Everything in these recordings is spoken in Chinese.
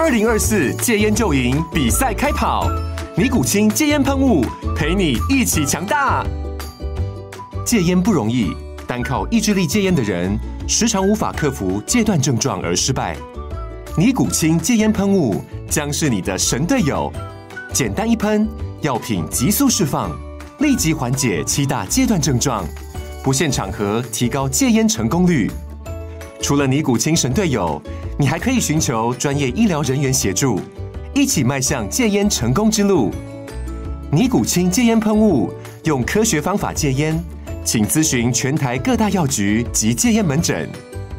二零二四戒烟就赢比赛开跑，尼古清戒烟喷雾陪你一起强大。戒烟不容易，单靠意志力戒烟的人，时常无法克服戒断症状而失败。尼古清戒烟喷雾将是你的神队友，简单一喷，药品急速释放，立即缓解七大戒断症状，不限场合，提高戒烟成功率。除了尼古清神队友。你还可以寻求专业医疗人员协助，一起迈向戒烟成功之路。尼古清戒烟喷雾，用科学方法戒烟，请咨询全台各大药局及戒烟门诊。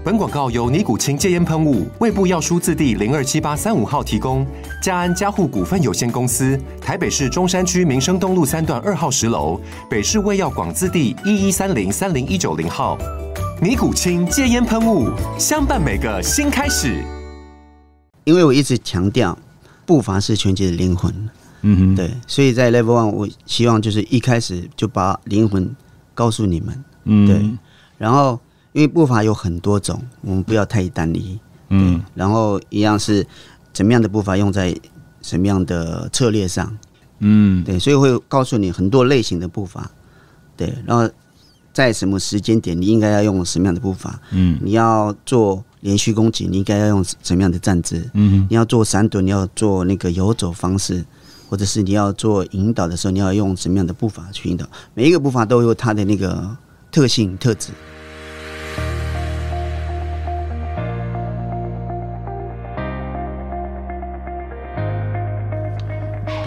本广告由尼古清戒烟喷雾卫部药书字第零二七八三五号提供，嘉安家护股份有限公司，台北市中山区民生东路三段二号十楼，北市卫药广字第一一三零三零一九零号。尼古清戒烟喷雾，相伴每个新开始。因为我一直强调，步伐是拳击的灵魂。嗯哼，对，所以在 Level One，我希望就是一开始就把灵魂告诉你们。嗯，对。然后，因为步伐有很多种，我们不要太单一。嗯。然后，一样是怎么样的步伐用在什么样的策略上？嗯，对。所以会告诉你很多类型的步伐。对，然后。在什么时间点，你应该要用什么样的步伐？嗯，你要做连续攻击，你应该要用什么样的站姿？嗯，你要做闪躲，你要做那个游走方式，或者是你要做引导的时候，你要用什么样的步伐去引导？每一个步伐都有它的那个特性特质。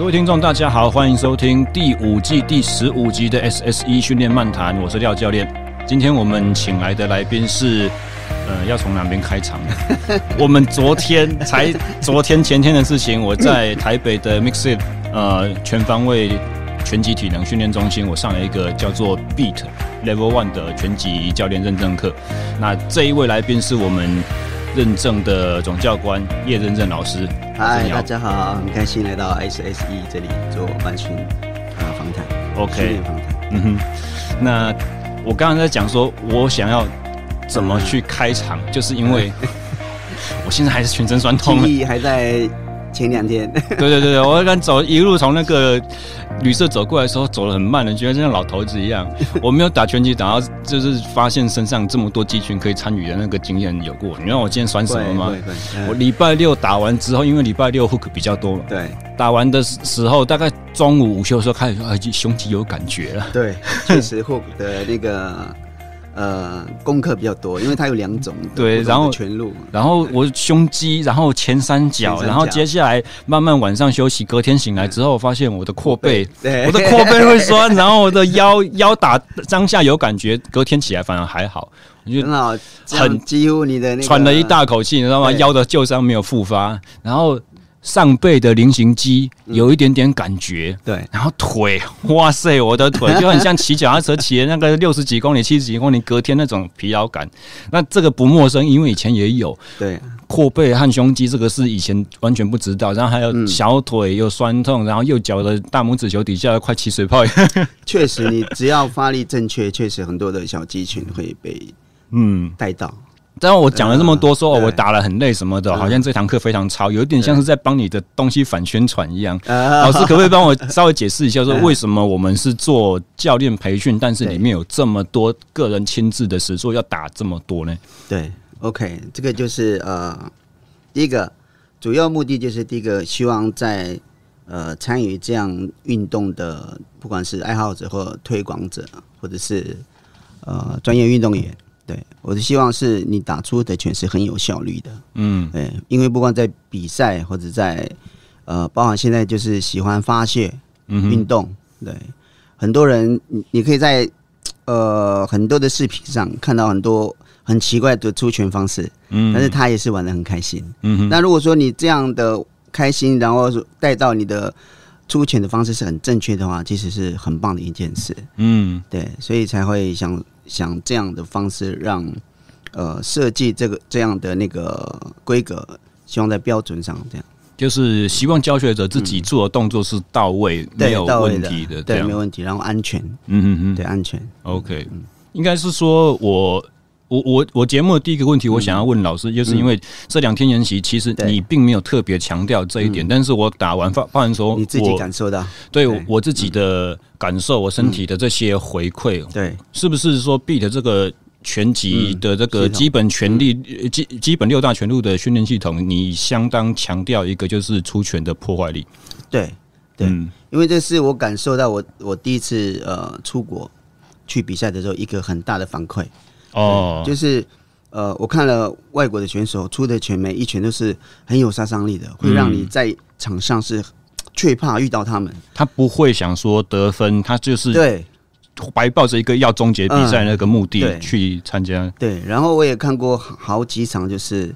各位听众，大家好，欢迎收听第五季第十五集的 SS 一训练漫谈，我是廖教练。今天我们请来的来宾是，呃，要从哪边开场？我们昨天才，昨天前天的事情，我在台北的 Mixit 呃全方位拳击体能训练中心，我上了一个叫做 Beat Level One 的拳击教练认证课。那这一位来宾是我们。认证的总教官叶认证老师，嗨，大家好，很开心来到 s s e 这里做慢询啊访谈。OK，嗯哼，那我刚刚在讲说，我想要怎么去开场，就是因为 我现在还是全身酸痛，体力还在。前两天，对对对对，我刚走一路从那个旅社走过来的时候，走的很慢的，觉得像老头子一样。我没有打拳击，打到就是发现身上这么多肌群可以参与的那个经验有过。你知道我今天酸什么吗？我礼拜六打完之后，因为礼拜六 hook 比较多嘛，对，打完的时候大概中午午休的时候开始，哎，胸肌有感觉了。对，确实 hook 的那个。呃，功课比较多，因为它有两种。对，然后全路，然后我胸肌，然后前三角，然后接下来慢慢晚上休息，隔天醒来之后，发现我的阔背，我的 阔背会酸，然后我的腰腰打当下有感觉，隔天起来反而还好，很好，很几乎你的那喘了一大口气，你知道吗？腰的旧伤没有复发，然后。上背的菱形肌有一点点感觉，对，然后腿，哇塞，我的腿就很像骑脚踏车骑的那个六十几公里、七十几公里，隔天那种疲劳感。那这个不陌生，因为以前也有。对，阔背和胸肌这个是以前完全不知道，然后还有小腿又酸痛，然后右脚的大拇指球底下快起水泡 确实，你只要发力正确，确实很多的小肌群会被 嗯带到。但我讲了这么多，说哦，我打了很累什么的，好像这堂课非常超，有点像是在帮你的东西反宣传一样。老师，可不可以帮我 稍微解释一下，说为什么我们是做教练培训，但是里面有这么多个人亲自的实作，要打这么多呢？对，OK，这个就是呃，第一个主要目的就是第一个，希望在呃参与这样运动的，不管是爱好者或推广者，或者是呃专业运动员。对，我的希望是你打出的拳是很有效率的，嗯，对，因为不管在比赛或者在呃，包含现在就是喜欢发泄运动，对，很多人你你可以在呃很多的视频上看到很多很奇怪的出拳方式，嗯，但是他也是玩的很开心，嗯，那如果说你这样的开心，然后带到你的出拳的方式是很正确的话，其实是很棒的一件事，嗯，对，所以才会想。想这样的方式让，呃，设计这个这样的那个规格，希望在标准上这样。就是希望教学者自己做的动作是到位，没有问题的，对，没问题，然后安全，嗯嗯嗯，对，安全。OK，应该是说我。我我我节目的第一个问题，我想要问老师，就是因为这两天演习，其实你并没有特别强调这一点，但是我打完发发完说，你自己感受到，对我自己的感受，我身体的这些回馈，对，是不是说 Beat 这个全集的这个基本权力基基本六大拳路的训练系统，你相当强调一个就是出拳的破坏力，对对，因为这是我感受到我我第一次呃出国去比赛的时候一个很大的反馈。哦，就是，呃，我看了外国的选手出的拳每一拳都是很有杀伤力的，会让你在场上是惧怕遇到他们。他不会想说得分，他就是对白抱着一个要终结比赛那个目的去参加。对，然后我也看过好几场，就是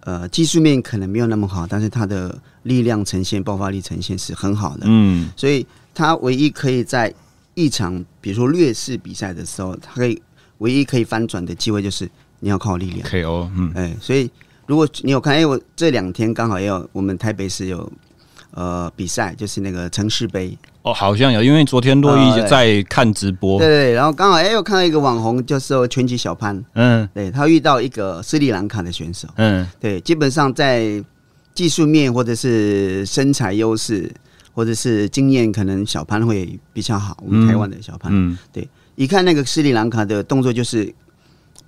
呃，技术面可能没有那么好，但是他的力量呈现、爆发力呈现是很好的。嗯，所以他唯一可以在一场比如说劣势比赛的时候，他可以。唯一可以翻转的机会就是你要靠力量 KO，嗯，哎，所以如果你有看，哎，我这两天刚好也有我们台北市有呃比赛，就是那个城市杯哦，好像有，因为昨天洛伊在看直播，对对，然后刚好哎，我看到一个网红，就是拳击小潘，嗯，对，他遇到一个斯里兰卡的选手，嗯，对，基本上在技术面或者是身材优势或者是经验，可能小潘会比较好，我们台湾的小潘，嗯，对。一看那个斯里兰卡的动作就是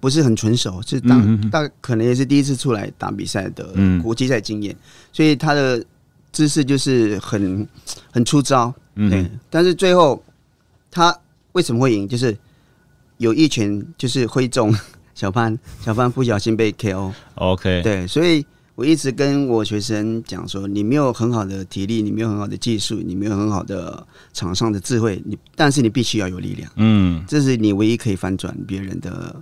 不是很纯熟，是当大可能也是第一次出来打比赛的国际赛经验，所以他的姿势就是很很出招，对。但是最后他为什么会赢？就是有一拳就是挥中 小潘，小潘不小心被 KO。OK，对，所以。我一直跟我学生讲说，你没有很好的体力，你没有很好的技术，你没有很好的场上的智慧，你但是你必须要有力量。嗯，这是你唯一可以翻转别人的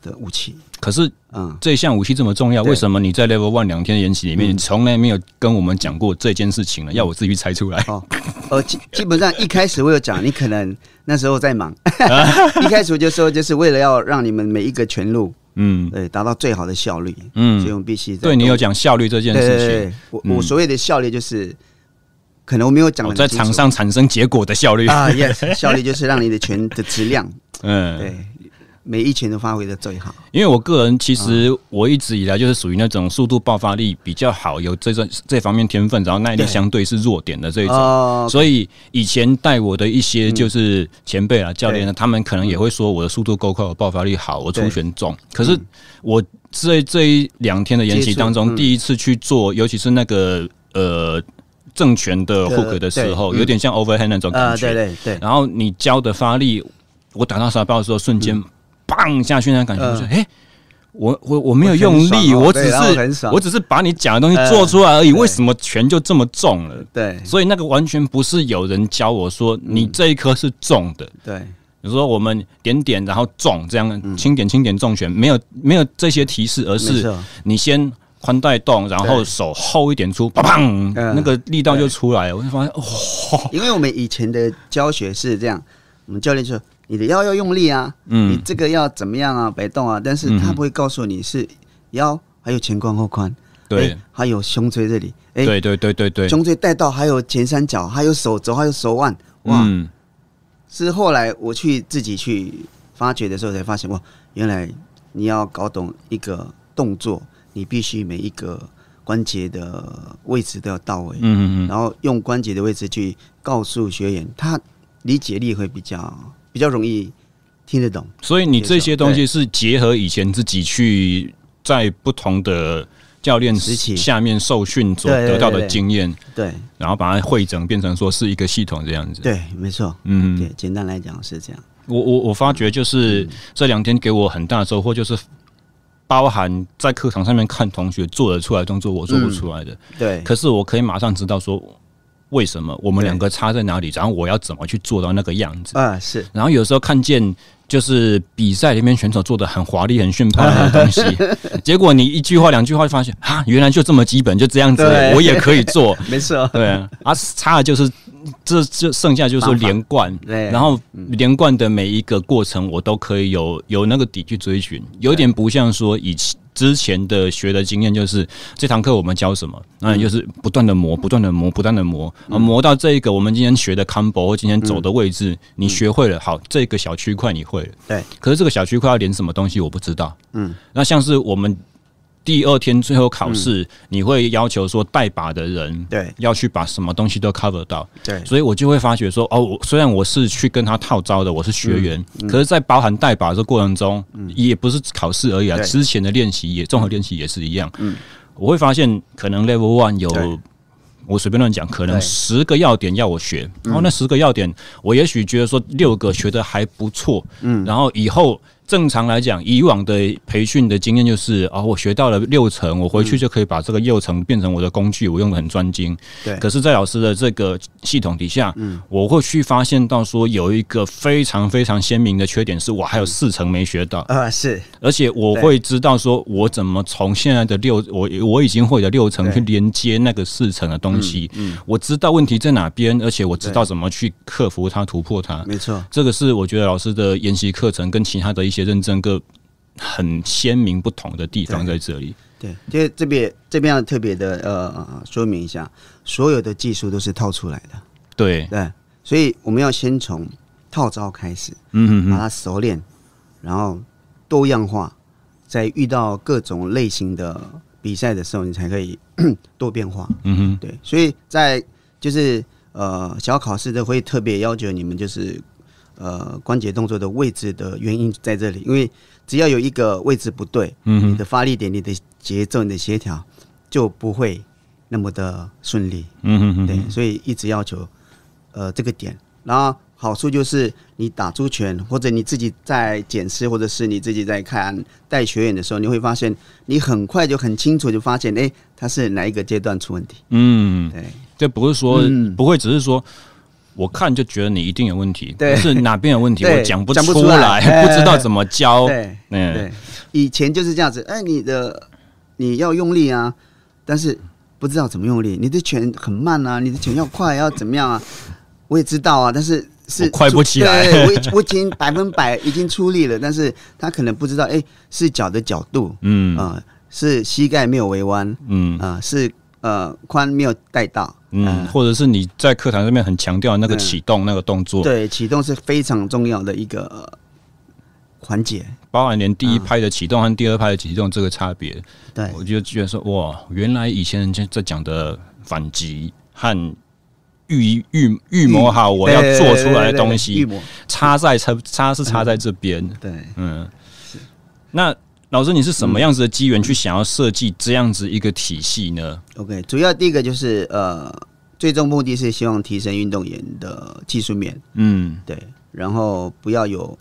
的武器。可是，嗯，这项武器这么重要，为什么你在 Level One 两天演习里面你从来没有跟我们讲过这件事情呢？要我自己去猜出来？哦，哦，基基本上一开始我有讲，你可能那时候在忙，一开始我就说就是为了要让你们每一个全路。嗯，对，达到最好的效率，嗯，所以我们必须对你有讲效率这件事情。对我我所谓的效率就是，可能我没有讲在场上产生结果的效率啊，yes，效率就是让你的拳的质量，嗯，对。每一拳都发挥的最好，因为我个人其实我一直以来就是属于那种速度爆发力比较好，有这种这方面天分，然后耐力相对是弱点的这一种。所以以前带我的一些就是前辈啊教练，呢，他们可能也会说我的速度够快，我爆发力好，我出拳重。可是我这这一两天的研习当中，第一次去做，尤其是那个呃正拳的护格的时候，有点像 overhand 那种感觉。对对对。然后你教的发力，我打到沙包的时候瞬间。砰下下，那种感觉就说，哎，我我我没有用力，我只是我只是把你讲的东西做出来而已。为什么拳就这么重了？对，所以那个完全不是有人教我说你这一颗是重的。对，你说我们点点，然后重，这样轻点轻点重拳，没有没有这些提示，而是你先宽带动，然后手厚一点出，砰砰，那个力道就出来了。我就发现，因为我们以前的教学是这样，我们教练说。你的腰要用力啊，嗯，你这个要怎么样啊，摆动啊，但是他不会告诉你是腰，还有前髋后髋，对，还有胸椎这里，哎，对对对对对，胸椎带到还有前三角，还有手肘，还有手腕，哇，是后来我去自己去发掘的时候才发现，哇，原来你要搞懂一个动作，你必须每一个关节的位置都要到位，嗯嗯，然后用关节的位置去告诉学员，他理解力会比较。比较容易听得懂，所以你这些东西是结合以前自己去在不同的教练下面受训所得到的经验，对，然后把它汇整变成说是一个系统这样子，对，没错，嗯，对，简单来讲是这样。我我我发觉就是这两天给我很大的收获，就是包含在课堂上面看同学做得出来动作，我做不出来的，对，可是我可以马上知道说。为什么我们两个差在哪里？然后我要怎么去做到那个样子啊？是。然后有时候看见就是比赛里面选手做的很华丽、很炫酷的东西，结果你一句话、两句话就发现啊，原来就这么基本，就这样子，我也可以做，没错。对啊，差的就是这就剩下就是连贯，然后连贯的每一个过程我都可以有有那个底去追寻，有点不像说以前。之前的学的经验就是，这堂课我们教什么，那就是不断的磨，不断的磨，不断的磨啊，磨到这一个我们今天学的 combo，今天走的位置，你学会了，好，这个小区块你会了，对，可是这个小区块要连什么东西我不知道，嗯，那像是我们。第二天最后考试，你会要求说带把的人，对，要去把什么东西都 cover 到，对，所以我就会发觉说，哦，虽然我是去跟他套招的，我是学员，可是，在包含代把这过程中，也不是考试而已啊，之前的练习也，综合练习也是一样，嗯，我会发现可能 level one 有，我随便乱讲，可能十个要点要我学，然后那十个要点，我也许觉得说六个学的还不错，嗯，然后以后。正常来讲，以往的培训的经验就是啊，我学到了六层，我回去就可以把这个六层变成我的工具，我用的很专精。对。可是，在老师的这个系统底下，嗯，我会去发现到说，有一个非常非常鲜明的缺点，是我还有四层没学到啊。是。而且我会知道说，我怎么从现在的六，我我已经会的六层去连接那个四层的东西。嗯。我知道问题在哪边，而且我知道怎么去克服它、突破它。没错。这个是我觉得老师的研习课程跟其他的一些。认真个很鲜明不同的地方在这里。对，就这边这边要特别的呃说明一下，所有的技术都是套出来的。对对，所以我们要先从套招开始，嗯把它熟练，然后多样化，在遇到各种类型的比赛的时候，你才可以 多变化。嗯哼，对，所以在就是呃小考试的会特别要求你们就是。呃，关节动作的位置的原因在这里，因为只要有一个位置不对，嗯你的发力点、你的节奏、你的协调就不会那么的顺利，嗯嗯对，所以一直要求，呃，这个点。然后好处就是，你打出拳，或者你自己在检视，或者是你自己在看带学员的时候，你会发现，你很快就很清楚就发现，哎，他是哪一个阶段出问题？嗯，对，这不是说不会，只是说。我看就觉得你一定有问题，对，是哪边有问题？我讲不出来，不知道怎么教。对，嗯，以前就是这样子。哎，你的你要用力啊，但是不知道怎么用力。你的拳很慢啊，你的拳要快要怎么样啊？我也知道啊，但是是快不起来。对，我我已经百分百已经出力了，但是他可能不知道，哎，是脚的角度，嗯啊，是膝盖没有围弯，嗯啊，是。呃，宽没有带到，嗯，或者是你在课堂上面很强调那个启动那个动作，对，启动是非常重要的一个环节，包含连第一拍的启动和第二拍的启动这个差别，对，我就觉得说，哇，原来以前人家在讲的反击和预预预谋好我要做出来的东西，差在差差是差在这边，对，嗯，那。老师，你是什么样子的机缘去想要设计这样子一个体系呢？OK，主要第一个就是呃，最终目的是希望提升运动员的技术面，嗯，对，然后不要有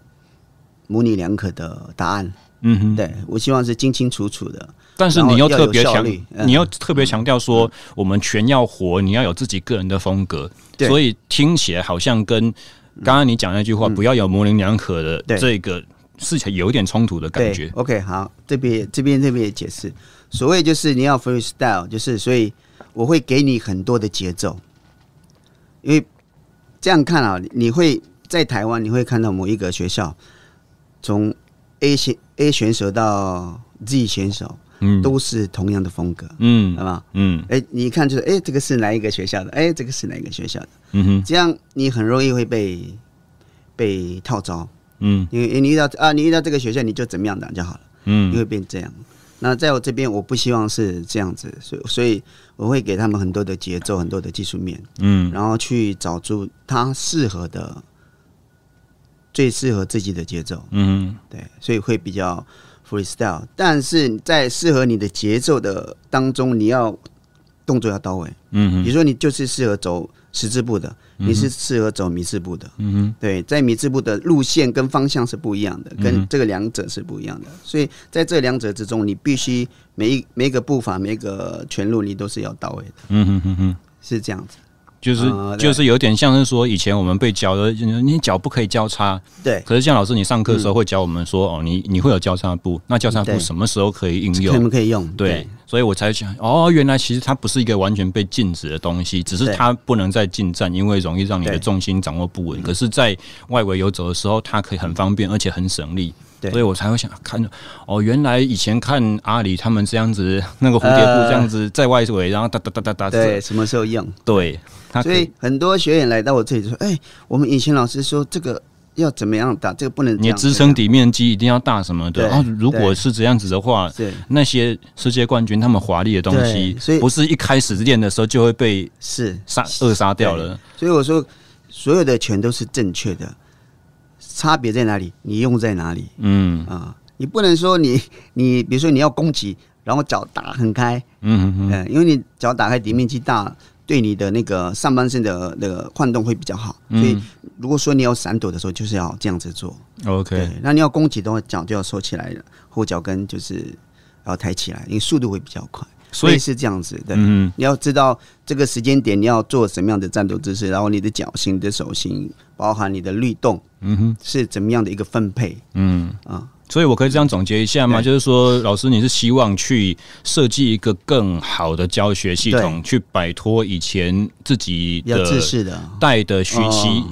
模拟两可的答案，嗯哼，对我希望是清清楚楚的。但是你又特别强，你要特别强调说我们全要活，你要有自己个人的风格，所以听起来好像跟刚刚你讲那句话，不要有模棱两可的这个。是有点冲突的感觉。OK，好，这边这边这边也解释，所谓就是你要 freestyle，就是所以我会给你很多的节奏，因为这样看啊，你会在台湾你会看到某一个学校从 A 选 A 选手到 Z 选手，嗯，都是同样的风格，嗯，好好？嗯，哎，你一看就是，哎，这个是哪一个学校的？哎，这个是哪一个学校的？嗯哼，这样你很容易会被被套招。嗯，因为你遇到啊，你遇到这个学校，你就怎么样打就好了。嗯，你会变这样。那在我这边，我不希望是这样子，所以所以我会给他们很多的节奏，很多的技术面。嗯，然后去找出他适合的、最适合自己的节奏。嗯，对，所以会比较 freestyle。但是在适合你的节奏的当中，你要动作要到位。嗯，比如说你就是适合走。十字步的，你是适合走迷字步的。嗯哼，对，在迷字步的路线跟方向是不一样的，跟这个两者是不一样的。所以在这两者之中，你必须每一每个步伐、每个全路，你都是要到位的。嗯哼嗯哼，是这样子。就是就是有点像是说，以前我们被教的，你脚不可以交叉。对。可是像老师，你上课的时候会教我们说，哦，你你会有交叉步，那交叉步什么时候可以应用？什么可以用。对。所以我才想，哦，原来其实它不是一个完全被禁止的东西，只是它不能再进站，因为容易让你的重心掌握不稳。可是在外围游走的时候，它可以很方便，而且很省力。所以，我才会想看哦，原来以前看阿里他们这样子，那个蝴蝶步这样子在外围，然后哒哒哒哒哒。对，什么时候用？对，他。所以很多学员来到我这里说：“哎，我们以前老师说这个要怎么样打，这个不能……”你的支撑底面积一定要大什么的。然后如果是这样子的话，那些世界冠军他们华丽的东西，所以不是一开始练的时候就会被是杀扼杀掉了。所以我说，所有的全都是正确的。差别在哪里？你用在哪里？嗯啊，你不能说你你，比如说你要攻击，然后脚打很开，嗯嗯嗯，因为你脚打开底面积大，对你的那个上半身的那个晃动会比较好。所以如果说你要闪躲的时候，就是要这样子做。OK，那你要攻击的话，脚就要收起来了，后脚跟就是要抬起来，因为速度会比较快。所以是这样子的，嗯，你要知道这个时间点你要做什么样的战斗姿势，然后你的脚型、你的手型，包含你的律动，嗯哼，是怎么样的一个分配？嗯啊，所以我可以这样总结一下吗？就是说，老师你是希望去设计一个更好的教学系统，去摆脱以前自己的带的学习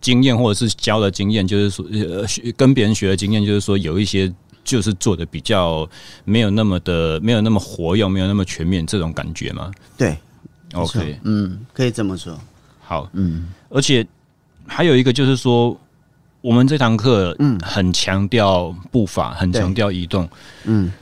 经验，或者是教的经验，就是说呃，跟别人学的经验，就是说有一些。就是做的比较没有那么的没有那么活用，没有那么全面这种感觉吗？对，OK，嗯，可以这么说。好，嗯，而且还有一个就是说，我们这堂课，嗯，很强调步伐，很强调移动，嗯。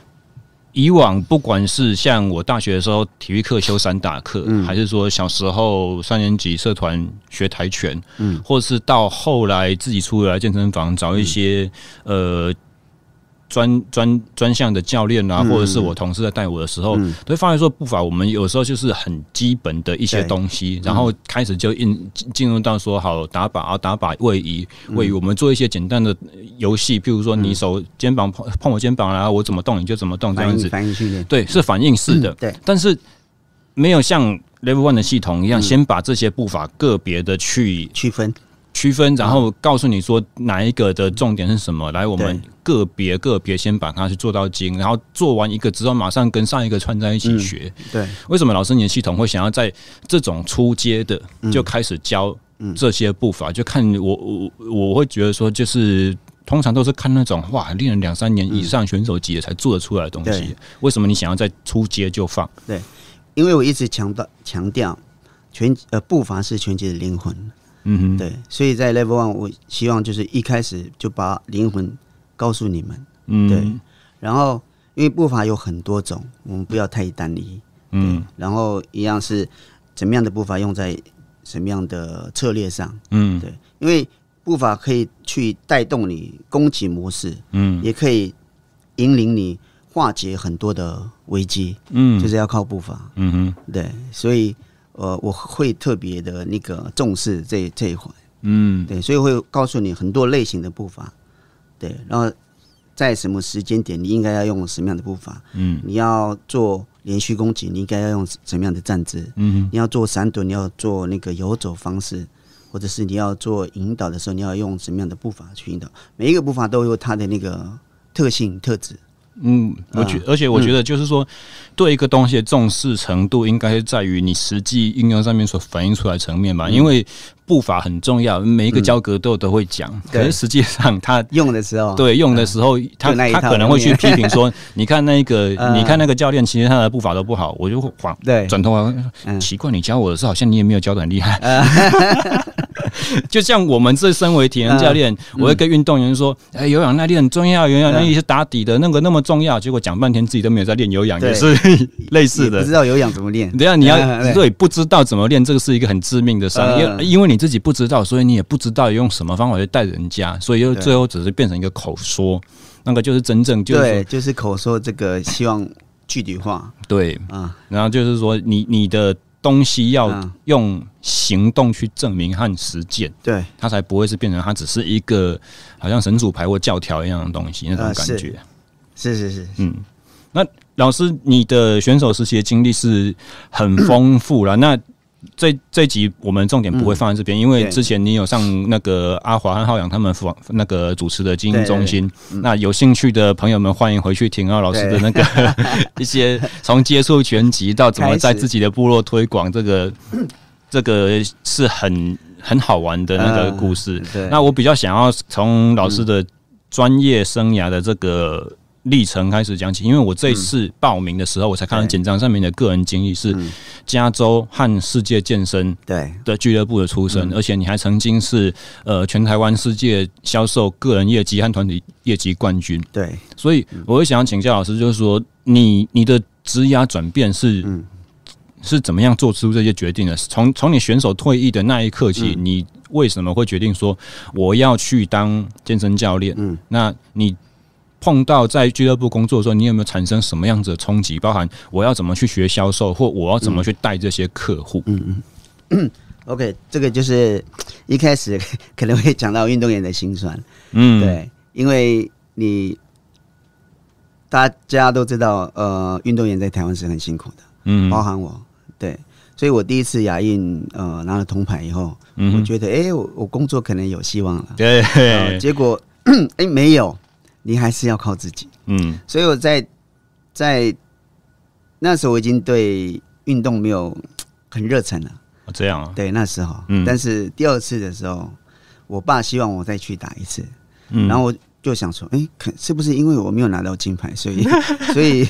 以往不管是像我大学的时候体育课修散打课，嗯，还是说小时候三年级社团学跆拳，嗯，或是到后来自己出来健身房找一些呃。专专专项的教练啊，或者是我同事在带我的时候，都发现说步伐，我们有时候就是很基本的一些东西，然后开始就进进入到说好打靶啊，打靶位移位移，我们做一些简单的游戏，譬如说你手肩膀碰碰我肩膀然后我怎么动你就怎么动这样子反应训练，对，是反应式的，对，但是没有像 Level One 的系统一样，先把这些步伐个别的去区分。区分，然后告诉你说哪一个的重点是什么。来，我们个别个别先把它去做到精，然后做完一个，之后马上跟上一个串在一起学。对，为什么老师你的系统会想要在这种初阶的就开始教这些步伐？就看我我我会觉得说，就是通常都是看那种哇，练了两三年以上选手级的才做得出来的东西。为什么你想要在初阶就放？对，因为我一直强调强调，拳呃步伐是拳击的灵魂。嗯哼，对，所以在 Level One，我希望就是一开始就把灵魂告诉你们，嗯，对，然后因为步伐有很多种，我们不要太单一，嗯，然后一样是怎么样的步伐用在什么样的策略上，嗯，对，因为步伐可以去带动你攻击模式，嗯，也可以引领你化解很多的危机，嗯，就是要靠步伐，嗯哼，对，所以。呃，我会特别的那个重视这这一环，嗯，对，所以会告诉你很多类型的步伐，对，然后在什么时间点你应该要用什么样的步伐，嗯，你要做连续攻击，你应该要用什么样的站姿，嗯，你要做闪躲，你要做那个游走方式，或者是你要做引导的时候，你要用什么样的步伐去引导？每一个步伐都有它的那个特性特质。嗯，我觉，而且我觉得就是说，对一个东西的重视程度应该在于你实际应用上面所反映出来层面吧，因为步伐很重要，每一个教格有都会讲，可是实际上他用的时候，对用的时候，他他可能会去批评说，你看那个，你看那个教练，其实他的步伐都不好，我就晃，对，转头啊，奇怪，你教我的时候好像你也没有教的厉害。就像我们这身为体能教练，我会跟运动员说：“哎，有氧耐力很重要，有氧耐力是打底的那个那么重要。”结果讲半天，自己都没有在练有氧，也是类似的。不知道有氧怎么练？对呀，你要所不知道怎么练，这个是一个很致命的伤，因因为你自己不知道，所以你也不知道用什么方法去带人家，所以就最后只是变成一个口说。那个就是真正就对，就是口说这个希望具体化。对啊，然后就是说你你的。东西要用行动去证明和实践，对，它才不会是变成它只是一个好像神主牌或教条一样的东西那种感觉。是是是，嗯，那老师，你的选手实习经历是很丰富了，那。这这集我们重点不会放在这边，因为之前你有上那个阿华和浩洋他们访那个主持的精英中心，那有兴趣的朋友们欢迎回去听啊老师的那个 一些从接触全集到怎么在自己的部落推广，这个这个是很很好玩的那个故事。那我比较想要从老师的专业生涯的这个。历程开始讲起，因为我这次报名的时候，我才看到简章上面的个人经历是加州和世界健身对的俱乐部的出身，而且你还曾经是呃全台湾世界销售个人业绩和团体业绩冠军。对，所以我会想要请教老师，就是说你你的职涯转变是是怎么样做出这些决定的？从从你选手退役的那一刻起，你为什么会决定说我要去当健身教练？嗯，那你。碰到在俱乐部工作的时候，你有没有产生什么样子的冲击？包含我要怎么去学销售，或我要怎么去带这些客户？嗯嗯。OK，这个就是一开始可能会讲到运动员的心酸。嗯，对，因为你大家都知道，呃，运动员在台湾是很辛苦的。嗯。包含我，对，所以我第一次亚运，呃，拿了铜牌以后，我觉得，哎，我我工作可能有希望了。对。结果，哎，没有。你还是要靠自己，嗯，所以我在在那时候我已经对运动没有很热忱了，这样啊？对，那时候，嗯，但是第二次的时候，我爸希望我再去打一次，嗯，然后我就想说，哎，可是不是因为我没有拿到金牌，所以 所以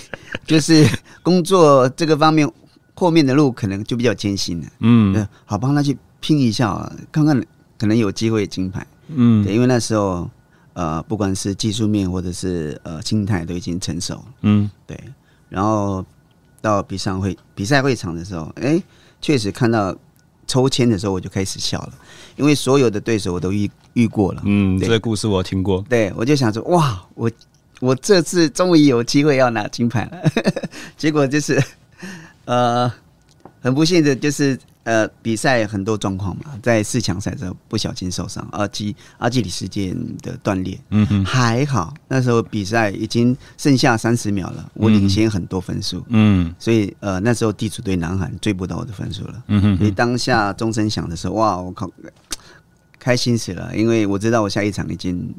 就是工作这个方面后面的路可能就比较艰辛了，嗯，好吧，那去拼一下，看看可能有机会金牌，嗯，对，因为那时候。呃，不管是技术面或者是呃心态，都已经成熟嗯，对。然后到比赛会比赛会场的时候，哎，确实看到抽签的时候，我就开始笑了，因为所有的对手我都遇遇过了。嗯，这个故事我听过。对，我就想说，哇，我我这次终于有机会要拿金牌了。结果就是，呃，很不幸的就是。呃，比赛很多状况嘛，在四强赛的时候不小心受伤，阿基阿基里时间的断裂，嗯哼，还好那时候比赛已经剩下三十秒了，我领先很多分数，嗯，所以呃那时候地主队男孩追不到我的分数了，嗯哼，所以当下钟声响的时候，哇，我靠，开心死了，因为我知道我下一场已经，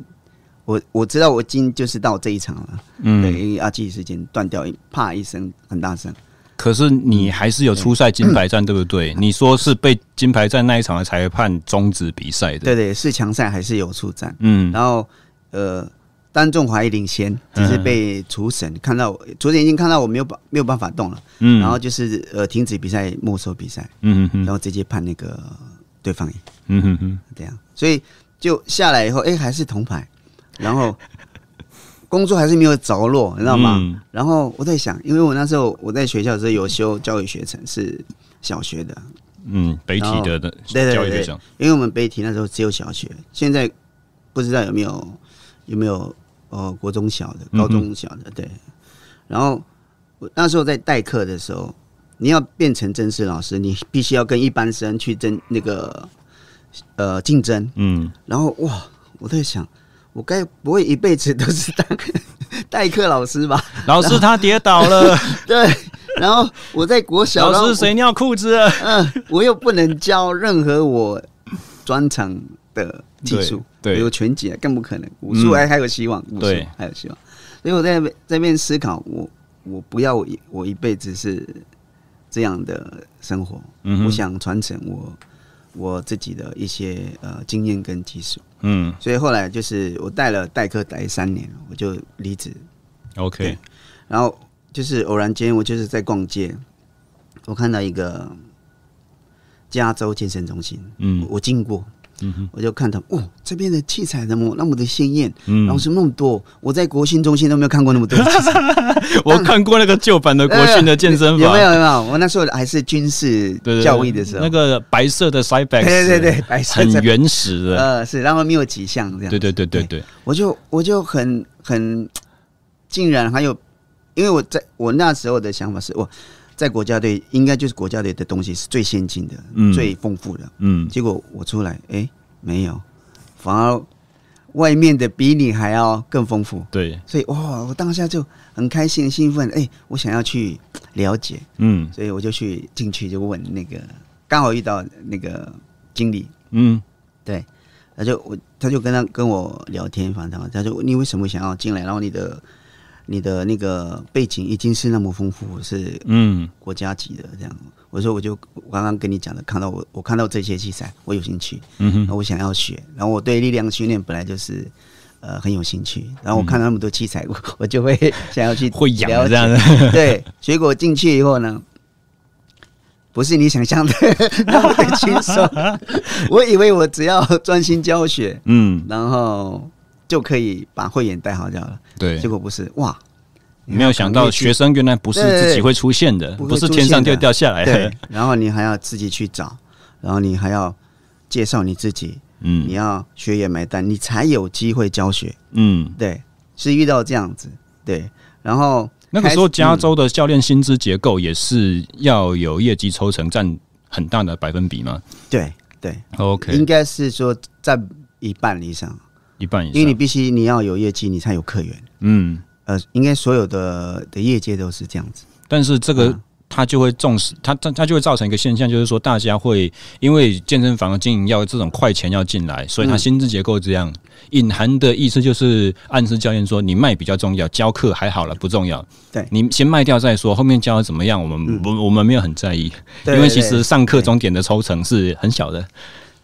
我我知道我今就是到这一场了，嗯，对，因为阿基里时间断掉一啪一声很大声。可是你还是有初赛金牌战，对不对？你说是被金牌战那一场的裁判终止比赛的，对对，是强赛还是有初战？嗯，然后呃，单重怀疑领先，只是被主审看到，主审已经看到我没有办没有办法动了，嗯，然后就是呃，停止比赛，没收比赛，嗯嗯，然后直接判那个对方赢，嗯嗯嗯，这样，所以就下来以后，哎，还是铜牌，然后。工作还是没有着落，你知道吗？然后我在想，因为我那时候我在学校的时候有修教育学程，是小学的，嗯，北体的的，对对对，因为我们北体那时候只有小学，现在不知道有没有有没有呃国中小的、高中小的。对，然后我那时候在代课的时候，你要变成正式老师，你必须要跟一班生去争那个呃竞争，嗯，然后哇，我在想。我该不会一辈子都是当 代课老师吧？老师他跌倒了，对。然后我在国小，老师谁尿裤子？嗯，我又不能教任何我专长的技术，对，有拳击更不可能，武术还还有希望，武术还有希望。所以我在这边思考，我我不要我一辈子是这样的生活，我想传承我。我自己的一些呃经验跟技术，嗯，所以后来就是我带了代课带三年，我就离职。OK，然后就是偶然间我就是在逛街，我看到一个加州健身中心，嗯，我进过。嗯哼，我就看到哦，这边的器材怎么那么的鲜艳，然后是那么多，我在国训中心都没有看过那么多 我看过那个旧版的国训的健身房，有 没有？有没有？我那时候还是军事教育的时候，那个白色的 side back，对对对，白色很原始的，呃，是然后没有几项这样。对对对对对，我就我就很很，竟然还有，因为我在我那时候的想法是我。在国家队应该就是国家队的东西是最先进的，最丰富的。嗯，结果我出来，哎，没有，反而外面的比你还要更丰富。对，所以哇，我当下就很开心、兴奋。哎，我想要去了解。嗯，所以我就去进去就问那个，刚好遇到那个经理。嗯，对，他就我，他就跟他跟我聊天，反正他就你为什么想要进来？然后你的你的那个背景已经是那么丰富，是嗯国家级的这样。我说我就刚刚跟你讲的，看到我我看到这些器材，我有兴趣，嗯哼，我想要学。然后我对力量训练本来就是呃很有兴趣。然后我看到那么多器材，我 我就会 想要去会摇。这样的。对，结果进去以后呢，不是你想象的那么轻松。我以为我只要专心教学，嗯，然后。就可以把会员带好掉了。对，结果不是哇，没有想到学生原来不是自己会出现的，不是天上掉掉下来的。然后你还要自己去找，然后你还要介绍你自己，嗯，你要学员买单，你才有机会教学。嗯，对，是遇到这样子。对，然后那个时候加州的教练薪资结构也是要有业绩抽成占很大的百分比吗？对对，OK，应该是说占一半以上。一半，因为你必须你要有业绩，你才有客源。嗯，呃，应该所有的的业界都是这样子。但是这个他就会重视，他他他就会造成一个现象，就是说大家会因为健身房经营要这种快钱要进来，所以它薪资结构这样，隐含的意思就是暗示教练说你卖比较重要，教课还好了不重要。对，你先卖掉再说，后面教怎么样，我们我我们没有很在意，因为其实上课终点的抽成是很小的。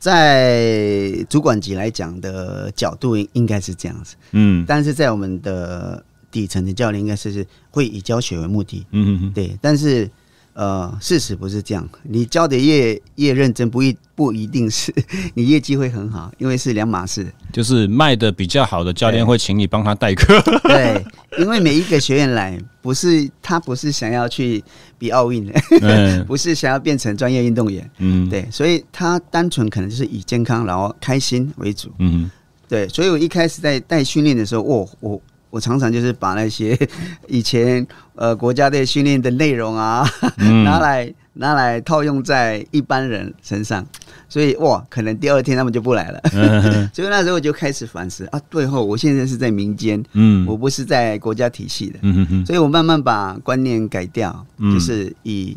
在主管级来讲的角度，应应该是这样子，嗯，但是在我们的底层的教练，应该是会以教学为目的，嗯嗯，对，但是。呃，事实不是这样。你教的越越认真，不一不一定是 你业绩会很好，因为是两码事。就是卖的比较好的教练会请你帮他代课。对，因为每一个学员来，不是他不是想要去比奥运的，不是想要变成专业运动员。嗯，对，所以他单纯可能就是以健康然后开心为主。嗯，对，所以我一开始在带训练的时候，我我。我常常就是把那些 以前呃国家队训练的内容啊 拿来拿来套用在一般人身上，所以哇，可能第二天他们就不来了。所以那时候我就开始反思啊，最后我现在是在民间，嗯，我不是在国家体系的，嗯哼哼，所以我慢慢把观念改掉，就是以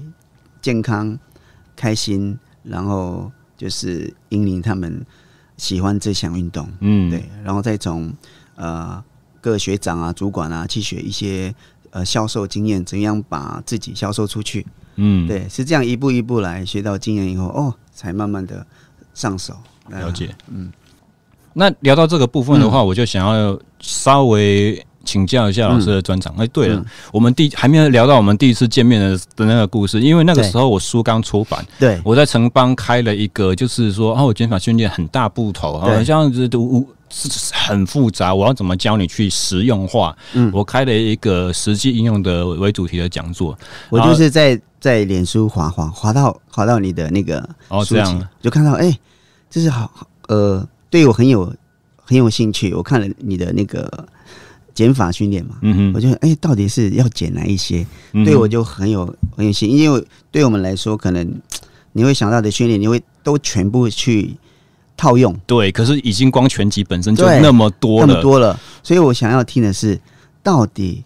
健康、开心，然后就是引领他们喜欢这项运动，嗯，对，然后再从呃。各学长啊、主管啊，去学一些呃销售经验，怎样把自己销售出去？嗯，对，是这样一步一步来学到经验以后，哦，才慢慢的上手。了解，嗯。那聊到这个部分的话，我就想要稍微请教一下老师的专长。哎，对了，我们第还没有聊到我们第一次见面的的那个故事，因为那个时候我书刚出版，对，我在城邦开了一个，就是说哦，我减法训练很大部头，像这五是很复杂，我要怎么教你去实用化？嗯，我开了一个实际应用的为主题的讲座，我就是在在脸书划划划到划到你的那个哦，是这样就看到哎，这是好呃，对我很有很有兴趣。我看了你的那个减法训练嘛，嗯哼，我就哎，到底是要减哪一些？对我就很有很有兴，因为对我们来说，可能你会想到的训练，你会都全部去。套用对，可是已经光全集本身就那么多了，那么多了，所以我想要听的是，到底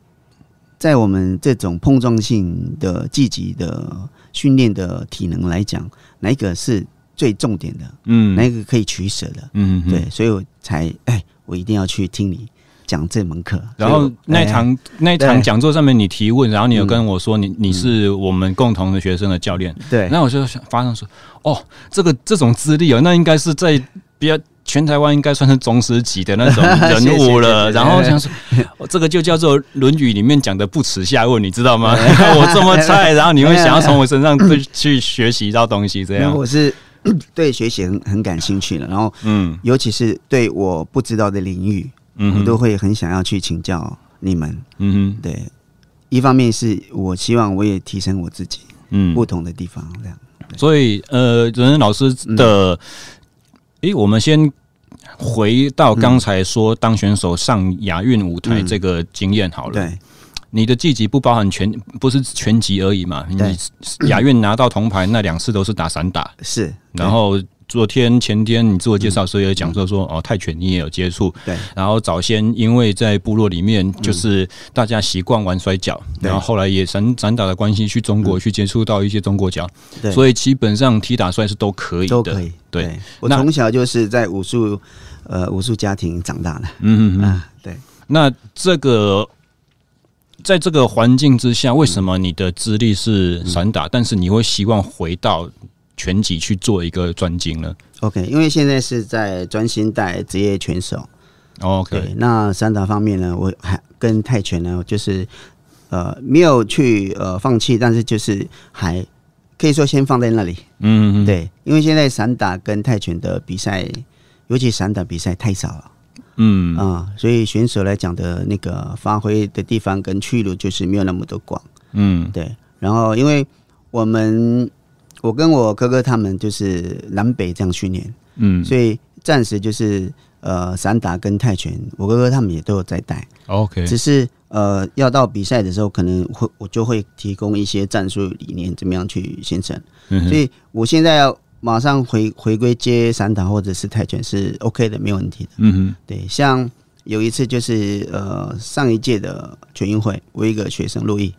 在我们这种碰撞性的、积极的训练的体能来讲，哪一个是最重点的？嗯，哪一个可以取舍的？嗯，对，所以我才哎，我一定要去听你。讲这门课，然后那场那场讲座上面你提问，然后你有跟我说你你是我们共同的学生的教练，对，那我就想发上说，哦，这个这种资历哦，那应该是在比较全台湾应该算是宗师级的那种 人物了。然后像是 这个就叫做《论语》里面讲的不耻下问，你知道吗？我这么菜，然后你会想要从我身上去学习到东西，这样我是 对学习很很感兴趣的，然后嗯，尤其是对我不知道的领域。嗯，我都会很想要去请教你们。嗯哼，对，一方面是我希望我也提升我自己，嗯，不同的地方这样。所以呃，任老师的，诶，我们先回到刚才说当选手上亚运舞台这个经验好了。对，你的季级不包含全，不是全级而已嘛？你亚运拿到铜牌那两次都是打散打。是，然后。昨天前天你自我介绍时候也讲说说哦泰拳你也有接触，对，然后早先因为在部落里面就是大家习惯玩摔跤，然后后来也散散打的关系去中国去接触到一些中国跤，对，所以基本上踢打摔是都可以的，对。我从小就是在武术呃武术家庭长大的，嗯嗯嗯，对。那这个在这个环境之下，为什么你的资历是散打，但是你会希望回到？全击去做一个专精了。OK，因为现在是在专心带职业拳手。OK，那散打方面呢，我还跟泰拳呢，就是呃没有去呃放弃，但是就是还可以说先放在那里。嗯，对，因为现在散打跟泰拳的比赛，尤其散打比赛太少了。嗯啊，所以选手来讲的那个发挥的地方跟去路就是没有那么多广。嗯，对。然后，因为我们。我跟我哥哥他们就是南北这样训练，嗯，所以暂时就是呃散打跟泰拳，我哥哥他们也都有在带，OK，只是呃要到比赛的时候，可能会我就会提供一些战术理念，怎么样去形成。嗯，所以我现在要马上回回归接散打或者是泰拳是 OK 的，没有问题的。嗯哼，对，像有一次就是呃上一届的全运会，我一个学生陆毅，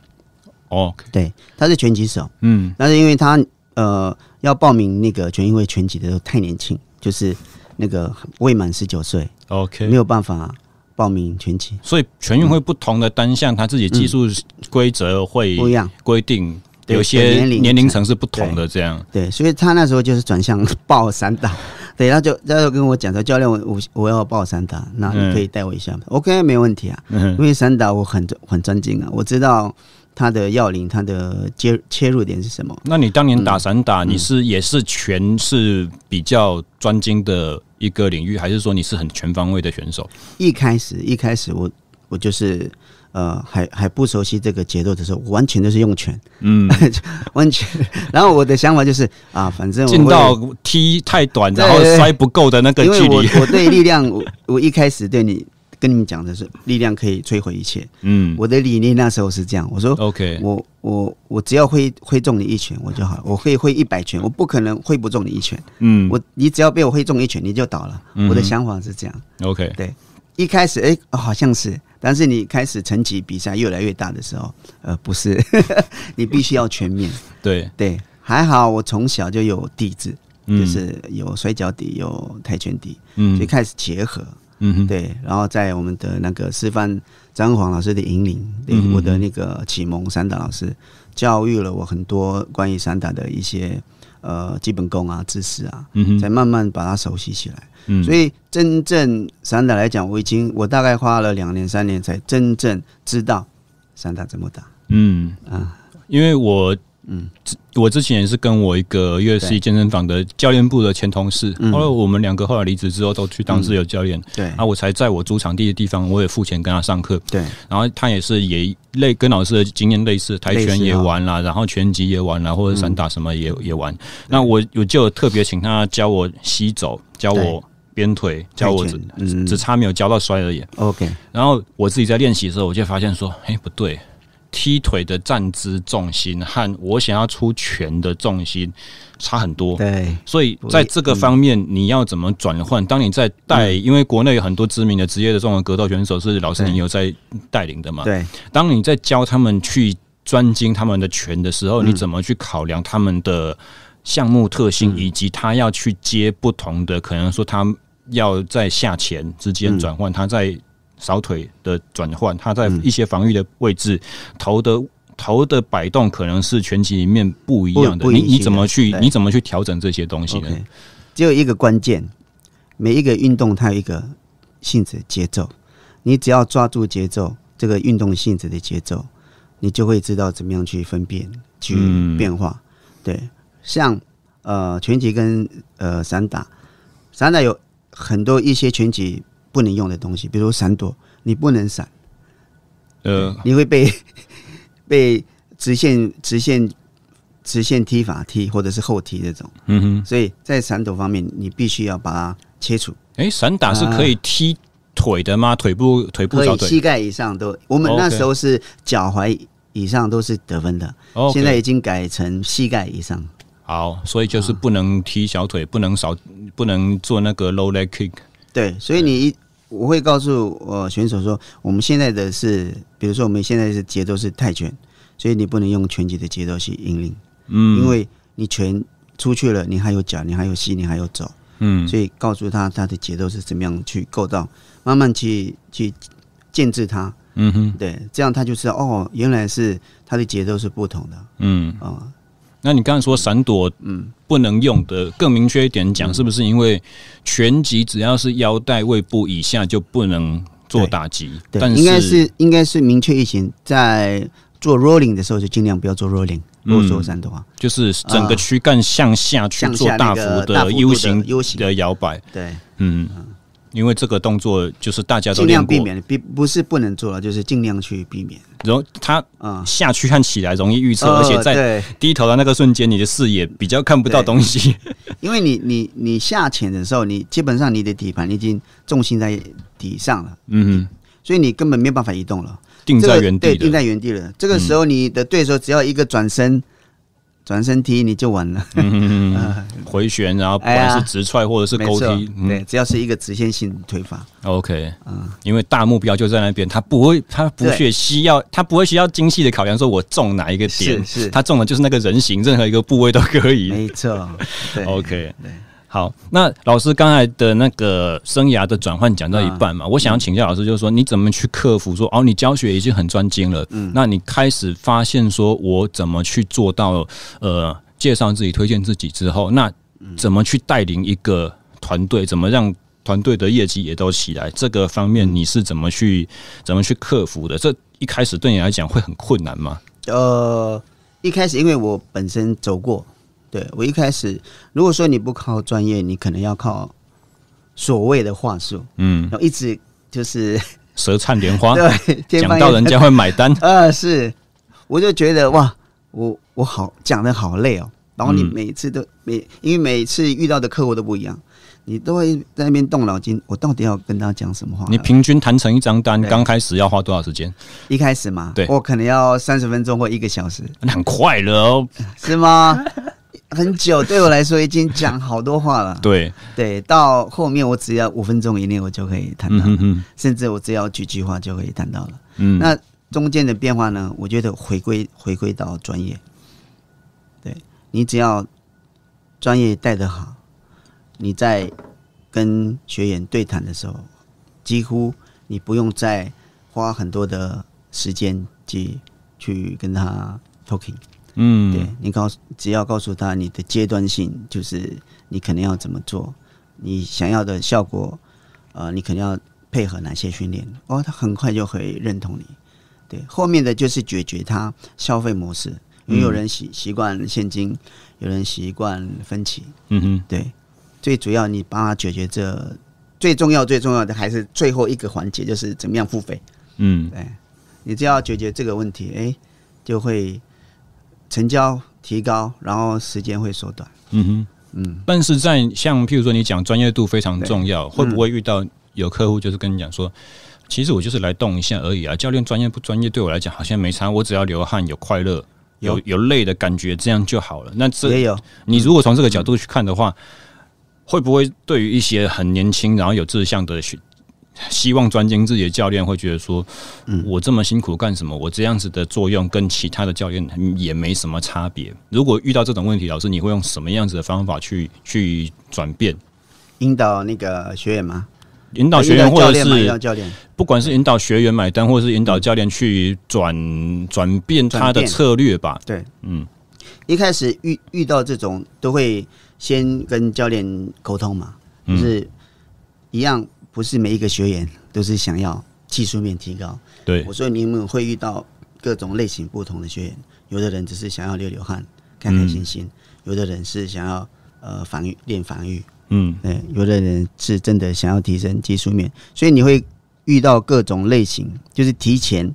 哦，对，他是拳击手，嗯，那是因为他。呃，要报名那个全运会全集的时候太年轻，就是那个未满十九岁，OK，没有办法报名全集。所以全运会不同的单项他自己技术规则会不一样，规定有些年龄年龄层是不同的，这样对，所以他那时候就是转向报散打，对，他就他就跟我讲说，教练，我我我要报散打，那你可以带我一下吗？OK，没问题啊，因为散打我很很专精啊，我知道。它的要领，它的切切入点是什么？那你当年打散打，你是也是全是比较专精的一个领域，还是说你是很全方位的选手？一开始，一开始我我就是呃，还还不熟悉这个节奏的时候，完全都是用拳，嗯，完全。然后我的想法就是啊，反正进到踢太短，然后摔不够的那个距离。我我对力量，我我一开始对你。跟你们讲的是，力量可以摧毁一切。嗯，我的理念那时候是这样，我说，OK，我我我只要挥挥中你一拳我就好，我可以挥一百拳，我不可能挥不中你一拳。嗯，我你只要被我挥中一拳你就倒了。我的想法是这样。OK，对，一开始哎好像是，但是你开始层级比赛越来越大的时候，呃不是，你必须要全面。对对，还好我从小就有底子，就是有摔跤底，有泰拳底，嗯，就开始结合。嗯，对，然后在我们的那个师范张黄老师的引领，对我的那个启蒙散打老师，教育了我很多关于散打的一些呃基本功啊、知识啊，嗯，才慢慢把它熟悉起来。嗯，所以真正散打来讲，我已经我大概花了两年、三年才真正知道散打怎么打。嗯啊，因为我。嗯，我之前也是跟我一个月 c 健身房的教练部的前同事，后来我们两个后来离职之后都去当自由教练。对，然后我才在我租场地的地方，我也付钱跟他上课。对，然后他也是也类跟老师的经验类似，跆拳也玩了，然后拳击也玩了，或者散打什么也也玩。那我我就特别请他教我膝走，教我鞭腿，教我只只差没有教到摔而已。OK。然后我自己在练习的时候，我就发现说，哎，不对。踢腿的站姿重心和我想要出拳的重心差很多，对，所以在这个方面你要怎么转换？当你在带，因为国内有很多知名的职业的中文格斗选手，是老师你有在带领的嘛？对，当你在教他们去专精他们的拳的时候，你怎么去考量他们的项目特性，以及他要去接不同的，可能说他要在下潜之间转换，他在。扫腿的转换，他在一些防御的位置，头的头的摆动可能是拳击里面不一样的。你你怎么去你怎么去调整这些东西呢？只有一个关键，每一个运动它有一个性质节奏，你只要抓住节奏，这个运动性质的节奏，你就会知道怎么样去分辨去变化。对，像呃拳击跟呃散打，散打有很多一些拳击。不能用的东西，比如闪躲，你不能闪，呃，你会被 被直线、直线、直线踢法踢，或者是后踢这种。嗯哼，所以在闪躲方面，你必须要把它切除。哎，散打是可以踢腿的吗？腿部、腿部可以，膝盖以上都。我们那时候是脚踝以上都是得分的，现在已经改成膝盖以上。好，所以就是不能踢小腿，不能少，不能做那个 low leg kick。对，所以你一我会告诉我选手说，我们现在的是，比如说我们现在是节奏是泰拳，所以你不能用拳击的节奏去引领，嗯，因为你拳出去了，你还有脚，你还有膝，你还有走，嗯，所以告诉他他的节奏是怎么样去构造，慢慢去去建制他，嗯哼，对，这样他就是哦，原来是他的节奏是不同的，嗯啊。那你刚才说闪躲，嗯，不能用的更明确一点讲，是不是因为拳击只要是腰带、胃部以下就不能做打击？对，应该是应该是明确一行。在做 rolling 的时候就尽量不要做 rolling，如果说闪躲的话，就是整个躯干向下去做大幅的 U 型 U 型的摇摆。对，嗯。因为这个动作就是大家都尽量避免，避不是不能做，了，就是尽量去避免。容他啊，下去和起来容易预测，而且在低头的那个瞬间，你的视野比较看不到东西。因为你你你下潜的时候，你基本上你的底盘已经重心在底上了，嗯所以你根本没有办法移动了，定在原地对，定在原地了。这个时候，你的对手只要一个转身。转身踢你就完了，回旋然后不管是直踹或者是勾踢，对，只要是一个直线性腿法。OK，嗯，因为大目标就在那边，他不会，他不屑需要，他不会需要精细的考量，说我中哪一个点，是，他中了就是那个人形，任何一个部位都可以。没错，OK。对。好，那老师刚才的那个生涯的转换讲到一半嘛，我想要请教老师，就是说你怎么去克服？说哦，你教学已经很专精了，嗯，那你开始发现说，我怎么去做到？呃，介绍自己、推荐自己之后，那怎么去带领一个团队？怎么让团队的业绩也都起来？这个方面你是怎么去怎么去克服的？这一开始对你来讲会很困难吗？呃，一开始因为我本身走过。对，我一开始，如果说你不靠专业，你可能要靠所谓的话术，嗯，一直就是 舌灿莲花，对，讲到人家会买单呃，是，我就觉得哇，我我好讲的好累哦。然后你每次都每，因为每次遇到的客户都不一样，你都会在那边动脑筋，我到底要跟他讲什么话？你平均谈成一张单，刚开始要花多少时间？一开始嘛，对，我可能要三十分钟或一个小时，很快了哦，是吗？很久对我来说已经讲好多话了。对对，到后面我只要五分钟以内，我就可以谈到，甚至我只要几句话就可以谈到了。嗯，那中间的变化呢？我觉得回归回归到专业。对你只要专业带的好，你在跟学员对谈的时候，几乎你不用再花很多的时间去去跟他 talking。嗯，对你告诉只要告诉他你的阶段性就是你肯定要怎么做，你想要的效果呃，你肯定要配合哪些训练哦，他很快就会认同你。对，后面的就是解决他消费模式，因为有人习习惯现金，有人习惯分期。嗯哼，对，最主要你帮他解决这最重要最重要的还是最后一个环节就是怎么样付费。嗯，对，你只要解决这个问题，哎，就会。成交提高，然后时间会缩短。嗯哼，嗯。但是在像譬如说，你讲专业度非常重要，会不会遇到有客户就是跟你讲说，其实我就是来动一下而已啊，教练专业不专业对我来讲好像没差，我只要流汗有快乐，有有累的感觉这样就好了。那这也有。你如果从这个角度去看的话，会不会对于一些很年轻然后有志向的学？希望专精自己的教练会觉得说，我这么辛苦干什么？我这样子的作用跟其他的教练也没什么差别。如果遇到这种问题，老师你会用什么样子的方法去去转变、引导那个学员吗？引导学员，或者是引导教练，不管是引导学员买单，或者是引导教练去转转变他的策略吧。对，嗯，一开始遇遇到这种都会先跟教练沟通嘛，就是一样。不是每一个学员都是想要技术面提高，对，我说你们会遇到各种类型不同的学员？有的人只是想要流流汗、开开心心；有的人是想要呃防御练防御，嗯，对，有的人是真的想要提升技术面，所以你会遇到各种类型，就是提前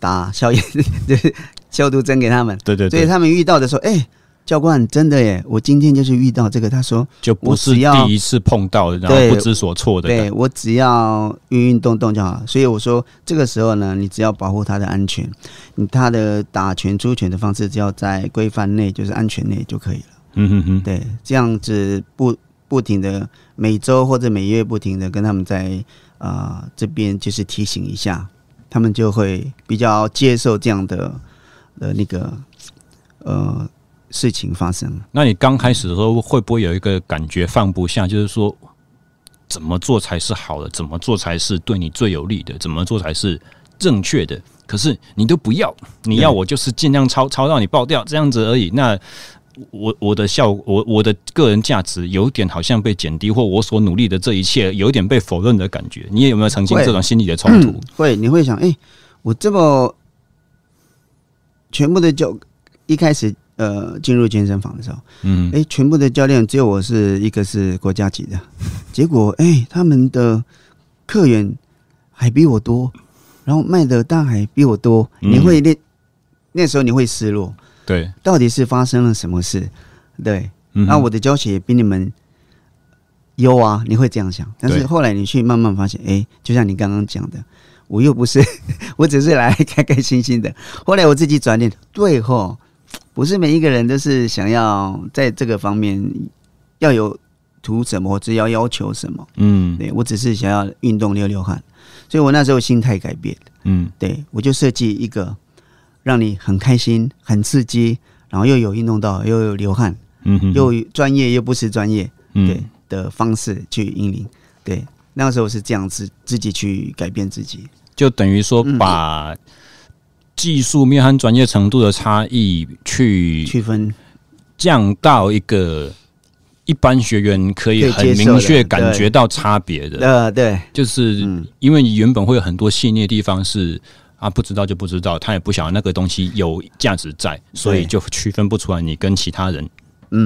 打消炎 消毒针给他们，对对，所以他们遇到的时候，哎。教官真的耶！我今天就是遇到这个，他说就不是第一次碰到，然后不知所措的。对，我只要运运动动就好。所以我说这个时候呢，你只要保护他的安全，你他的打拳出拳的方式只要在规范内，就是安全内就可以了。嗯嗯嗯，对，这样子不不停的每周或者每月不停的跟他们在啊这边就是提醒一下，他们就会比较接受这样的的那个呃。事情发生了。那你刚开始的时候，会不会有一个感觉放不下？就是说，怎么做才是好的？怎么做才是对你最有利的？怎么做才是正确的？可是你都不要，你要我就是尽量抄抄到你爆掉这样子而已。那我我的效我我的个人价值有点好像被减低，或我所努力的这一切有点被否认的感觉。你有没有曾经这种心理的冲突？会，你会想，哎，我这么全部的就一开始。呃，进入健身房的时候，嗯，哎，全部的教练只有我是一个是国家级的，结果哎，他们的客源还比我多，然后卖的大还比我多，你会那那时候你会失落，对，到底是发生了什么事？对，那我的教学比你们优啊，你会这样想，但是后来你去慢慢发现，哎，就像你刚刚讲的，我又不是，我只是来开开心心的，后来我自己转念，对吼。不是每一个人都是想要在这个方面要有图什么，或者要要求什么。嗯，对我只是想要运动流流汗，所以我那时候心态改变。嗯，对我就设计一个让你很开心、很刺激，然后又有运动到又有流汗，嗯，又专业又不是专业，嗯，对的方式去引领。对，那个时候是这样子，自己去改变自己，就等于说把。技术面和专业程度的差异去区分，降到一个一般学员可以很明确感觉到差别的。呃，对，就是因为原本会有很多细腻的地方是啊，不知道就不知道，他也不想那个东西有价值在，所以就区分不出来你跟其他人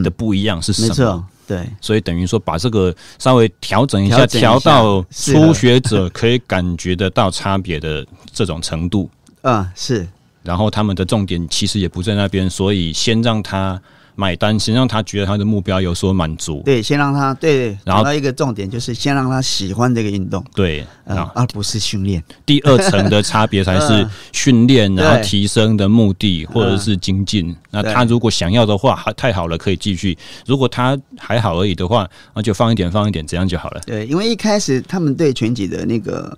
的不一样是什么。对，所以等于说把这个稍微调整一下，调到初学者可以感觉得到差别的这种程度。嗯，是。然后他们的重点其实也不在那边，所以先让他买单，先让他觉得他的目标有所满足。对，先让他对。然后一个重点就是先让他喜欢这个运动，对，而不是训练。第二层的差别才是 训练，然后提升的目的或者是精进。那他如果想要的话，还太好了，可以继续；如果他还好而已的话，那就放一点，放一点，怎样就好了。对，因为一开始他们对拳击的那个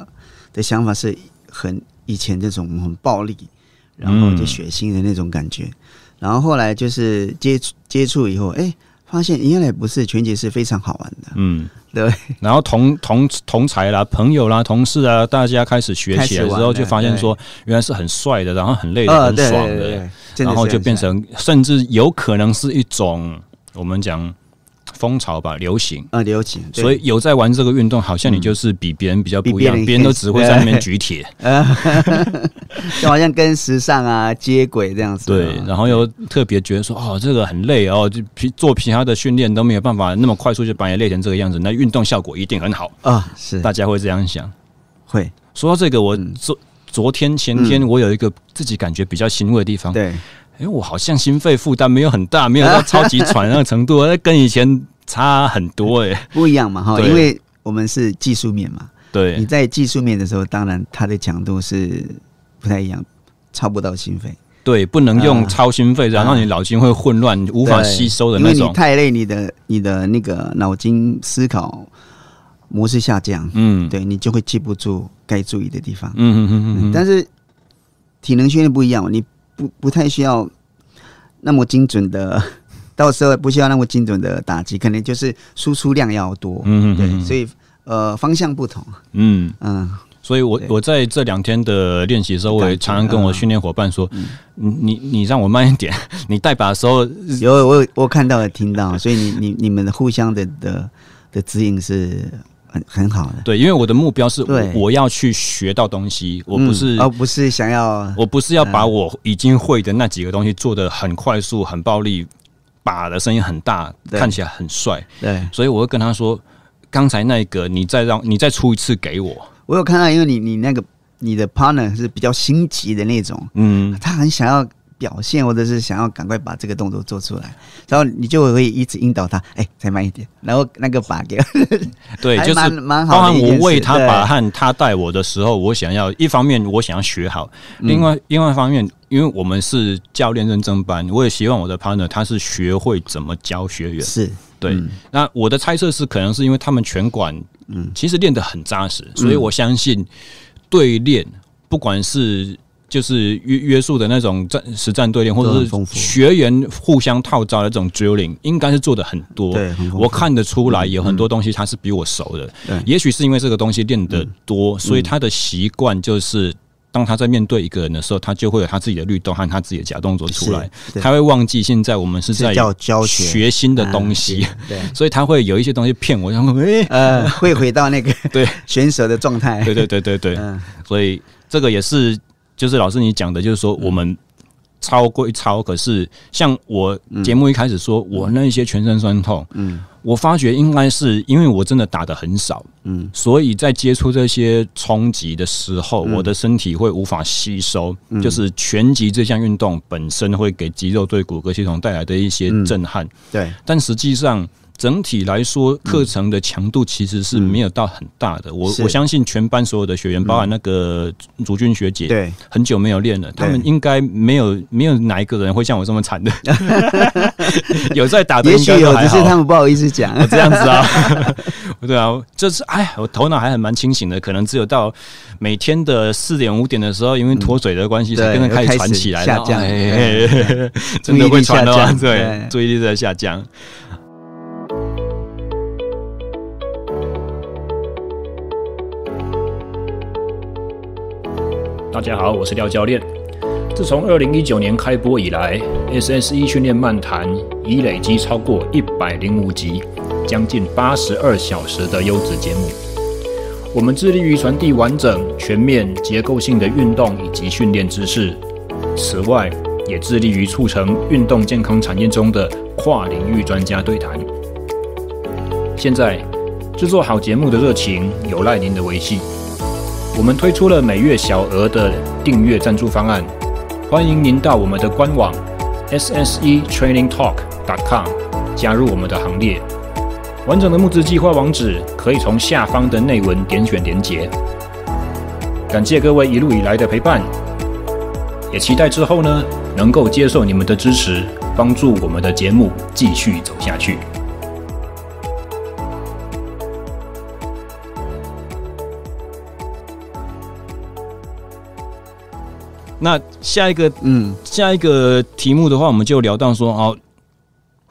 的想法是很。以前这种很暴力，然后就血腥的那种感觉，然后后来就是接触接触以后，哎，发现原来不是全击是非常好玩的，嗯，对。然后同同同才啦，朋友啦，同事啊，大家开始学起来之后，就发现说，原来是很帅的，然后很累的，很爽的，然后就变成甚至有可能是一种我们讲。风潮吧，流行啊，流行，所以有在玩这个运动，好像你就是比别人比较不一样，别人都只会在那边 举铁，就好像跟时尚啊接轨这样子。对，然后又特别觉得说，哦，这个很累哦，就皮做其他的训练都没有办法那么快速就把你累成这个样子，那运动效果一定很好啊。是，大家会这样想，会说到这个，我昨昨天前天我有一个自己感觉比较欣慰的地方，对。哎，我好像心肺负担没有很大，没有到超级喘那个程度，跟以前差很多哎，不一样嘛哈。因为我们是技术面嘛，对，你在技术面的时候，当然它的强度是不太一样，超不到心肺。对，不能用超心肺，然后你脑筋会混乱，无法吸收的那种。因为你太累，你的你的那个脑筋思考模式下降，嗯，对你就会记不住该注意的地方。嗯嗯嗯嗯。但是体能训练不一样，你。不不太需要那么精准的，到时候不需要那么精准的打击，可能就是输出量要多。嗯嗯，对，所以呃方向不同。嗯嗯，所以我我在这两天的练习时候，我也常跟我训练伙伴说：“你你你让我慢一点。”你带把的时候，有我我看到了听到，所以你你你们的互相的的的指引是。很很好，对，因为我的目标是，我要去学到东西，我不是，而不是想要，我不是要把我已经会的那几个东西做的很快速、很暴力，把的声音很大，看起来很帅，对，所以我会跟他说，刚才那个，你再让你再出一次给我，我有看到，因为你你那个你的 partner 是比较心急的那种，嗯，他很想要。表现或者是想要赶快把这个动作做出来，然后你就会一直引导他，哎，再慢一点。然后那个把给 对，就是蛮好。包含我为他把和他带我的时候，我想要一方面我想要学好，另外另外一方面，因为我们是教练认证班，我也希望我的 partner 他是学会怎么教学员。是对。那我的猜测是，可能是因为他们拳馆，嗯，其实练得很扎实，所以我相信对练不管是。就是约约束的那种战实战对练，或者是学员互相套招的那种 drilling，应该是做的很多。对，我看得出来有很多东西他是比我熟的。对，也许是因为这个东西练得多，所以他的习惯就是当他在面对一个人的时候，他就会有他自己的律动和他自己的假动作出来。他会忘记现在我们是在教学新的东西，对，所以他会有一些东西骗我，后诶，呃，会回到那个 对 选手的状态。对对对对对，所以这个也是。就是老师你讲的，就是说我们超归超。可是像我节目一开始说，我那一些全身酸痛，嗯，我发觉应该是因为我真的打的很少，嗯，所以在接触这些冲击的时候，我的身体会无法吸收，就是拳击这项运动本身会给肌肉对骨骼系统带来的一些震撼，对，但实际上。整体来说，课程的强度其实是没有到很大的。我我相信全班所有的学员，包括那个竹君学姐，对，很久没有练了，他们应该没有没有哪一个人会像我这么惨的。有在打的应该都是他们不好意思讲。这样子啊？对啊，就是哎我头脑还很蛮清醒的，可能只有到每天的四点五点的时候，因为脱水的关系，才开始传起来下降。真的会传的啊？对，注意力在下降。大家好，我是廖教练。自从二零一九年开播以来，《SS e 训练漫谈》已累积超过一百零五集，将近八十二小时的优质节目。我们致力于传递完整、全面、结构性的运动以及训练知识，此外也致力于促成运动健康产业中的跨领域专家对谈。现在，制作好节目的热情有赖您的维系。我们推出了每月小额的订阅赞助方案，欢迎您到我们的官网 ssetrainingtalk.com 加入我们的行列。完整的募资计划网址可以从下方的内文点选连结。感谢各位一路以来的陪伴，也期待之后呢能够接受你们的支持，帮助我们的节目继续走下去。那下一个，嗯，下一个题目的话，我们就聊到说，哦，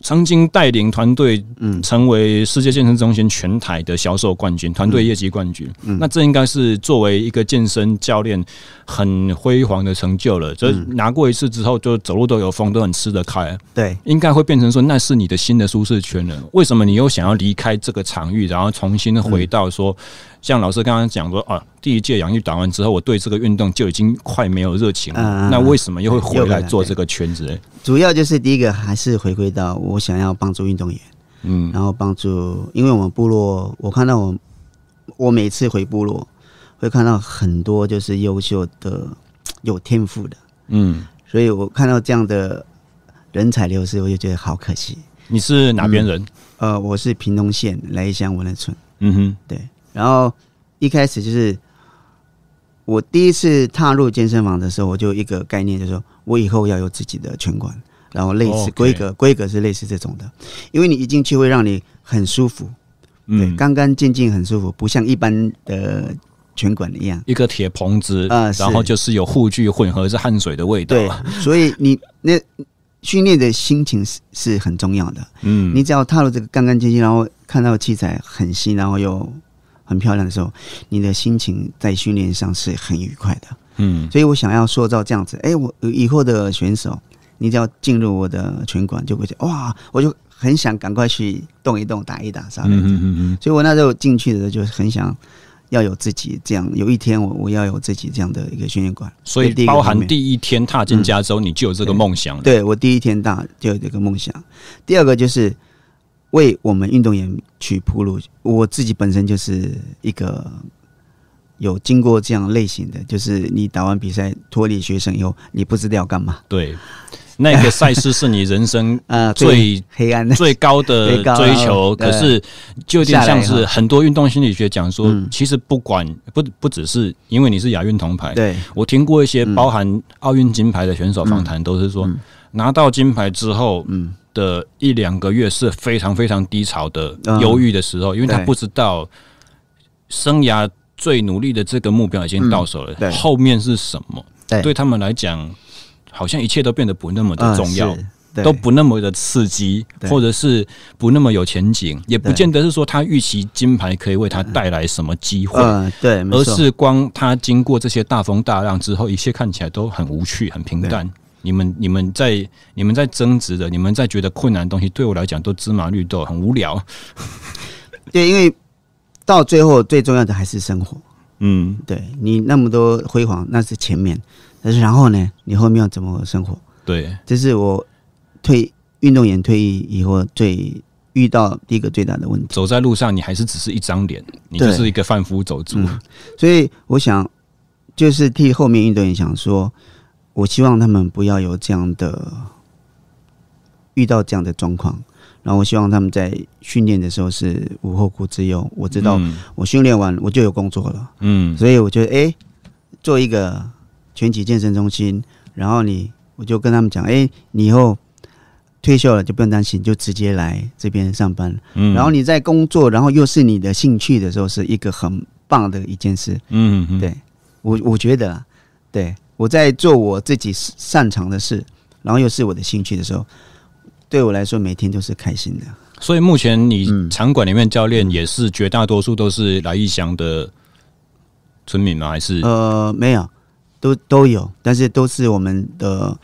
曾经带领团队，嗯，成为世界健身中心全台的销售冠军、团队业绩冠军，那这应该是作为一个健身教练很辉煌的成就了。这拿过一次之后，就走路都有风，都很吃得开。对，应该会变成说，那是你的新的舒适圈了。为什么你又想要离开这个场域，然后重新回到说？像老师刚刚讲说，啊，第一届杨育打完之后，我对这个运动就已经快没有热情了。那为什么又会回来做这个圈子？主要就是第一个还是回归到我想要帮助运动员，嗯，然后帮助，因为我们部落，我看到我，我每次回部落会看到很多就是优秀的、有天赋的，嗯，所以我看到这样的人才流失，我就觉得好可惜。你是哪边人？呃，我是屏东县来义乡文乐村。嗯哼，对。然后一开始就是我第一次踏入健身房的时候，我就一个概念，就是我以后要有自己的拳馆，然后类似规格，规格是类似这种的，因为你一进去会让你很舒服，嗯，干干净净很舒服，不像一般的拳馆一样，一个铁棚子，啊，然后就是有护具，混合着汗水的味道，对，所以你那训练的心情是是很重要的，嗯，你只要踏入这个干干净净，然后看到器材很新，然后又。很漂亮的时候，你的心情在训练上是很愉快的。嗯，所以我想要塑造这样子。哎，我以后的选手，你只要进入我的拳馆，就会觉得哇，我就很想赶快去动一动、打一打啥的。嗯嗯嗯。所以我那时候进去的时候，就是很想要有自己这样，有一天我我要有自己这样的一个训练馆。所以包含第一天踏进加州，你就有这个梦想。对我第一天大就有这个梦想。第二个就是。为我们运动员去铺路。我自己本身就是一个有经过这样类型的，就是你打完比赛脱离学生以后，你不知道要干嘛。对，那个赛事是你人生呃 最黑暗、的、最高的 追求，可是就有点像是很多运动心理学讲说，其实不管不不只是因为你是亚运铜牌，对我听过一些包含奥运金牌的选手访谈，都是说拿到金牌之后，嗯。的一两个月是非常非常低潮的、忧郁的时候，因为他不知道生涯最努力的这个目标已经到手了，后面是什么？对他们来讲，好像一切都变得不那么的重要，都不那么的刺激，或者是不那么有前景，也不见得是说他预期金牌可以为他带来什么机会，对，而是光他经过这些大风大浪之后，一切看起来都很无趣、很平淡。你们你们在你们在争执的，你们在觉得困难的东西，对我来讲都芝麻绿豆，很无聊。对，因为到最后最重要的还是生活。嗯，对你那么多辉煌，那是前面，但是然后呢，你后面要怎么生活？对，这是我退运动员退役以后最遇到第一个最大的问题。走在路上，你还是只是一张脸，你就是一个贩夫走卒。所以我想，就是替后面运动员想说。我希望他们不要有这样的遇到这样的状况，然后我希望他们在训练的时候是无后顾之忧。我知道我训练完我就有工作了，嗯，所以我觉得哎，做一个全体健身中心，然后你我就跟他们讲，哎，你以后退休了就不用担心，就直接来这边上班。然后你在工作，然后又是你的兴趣的时候，是一个很棒的一件事。嗯嗯，对我我觉得对。我在做我自己擅长的事，然后又是我的兴趣的时候，对我来说每天都是开心的。所以目前你场馆里面教练也是绝大多数都是来义祥的村民吗？还是呃没有，都都有，但是都是我们的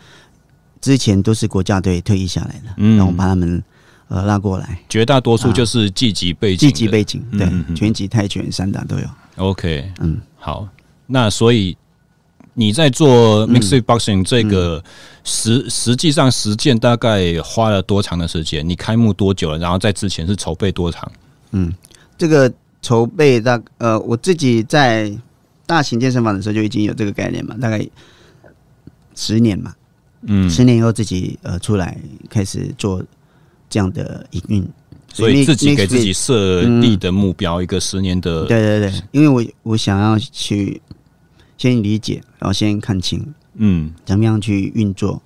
之前都是国家队退役下来的，嗯，那我把他们呃拉过来。绝大多数就是积级背景，积级背景对拳击、泰拳、散打都有。OK，嗯，好，那所以。你在做 mixed boxing 这个实实际上实践大概花了多长的时间？你开幕多久了？然后在之前是筹备多长？嗯，这个筹备大呃，我自己在大型健身房的时候就已经有这个概念嘛，大概十年嘛。嗯，十年以后自己呃出来开始做这样的营运，所以自己给自己设立的目标一个十年的。对对对，因为我我想要去。先理解，然后先看清，嗯，怎么样去运作，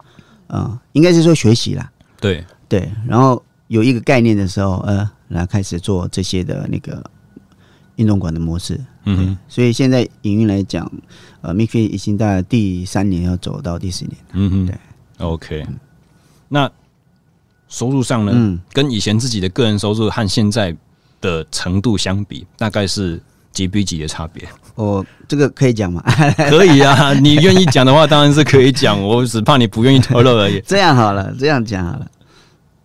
啊，应该是说学习啦，对对，然后有一个概念的时候，呃，来开始做这些的那个运动馆的模式，嗯，所以现在营运来讲，呃 m i k i 已经在第三年要走到第四年嗯嗯，对，OK，那收入上呢，嗯、跟以前自己的个人收入和现在的程度相比，大概是。几比几的差别，哦，这个可以讲吗？可以啊，你愿意讲的话，当然是可以讲。我只怕你不愿意透露而已。这样好了，这样讲好了。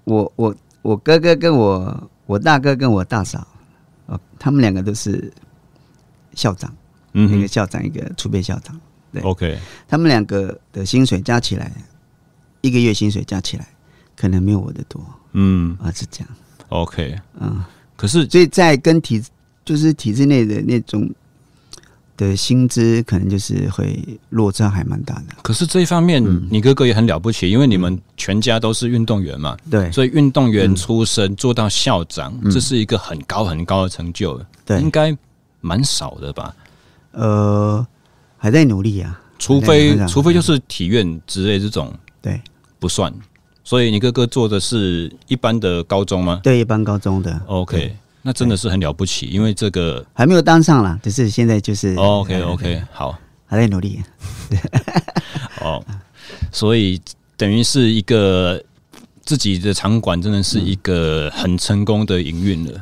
我我我哥哥跟我我大哥跟我大嫂，哦，他们两个都是校长，嗯，一个校长，一个储备校长。对，OK。他们两个的薪水加起来，一个月薪水加起来，可能没有我的多。嗯，啊，是这样。OK，嗯。可是，所以在跟提。就是体制内的那种的薪资，可能就是会落差还蛮大的。可是这一方面，你哥哥也很了不起，因为你们全家都是运动员嘛。对，所以运动员出身做到校长，这是一个很高很高的成就。对，应该蛮少的吧？呃，还在努力啊。除非除非就是体院之类这种，对，不算。所以你哥哥做的是一般的高中吗？对，一般高中的。OK。那真的是很了不起，因为这个还没有当上了，只是现在就是 OK OK，好，还在努力。哦，所以等于是一个自己的场馆，真的是一个很成功的营运了，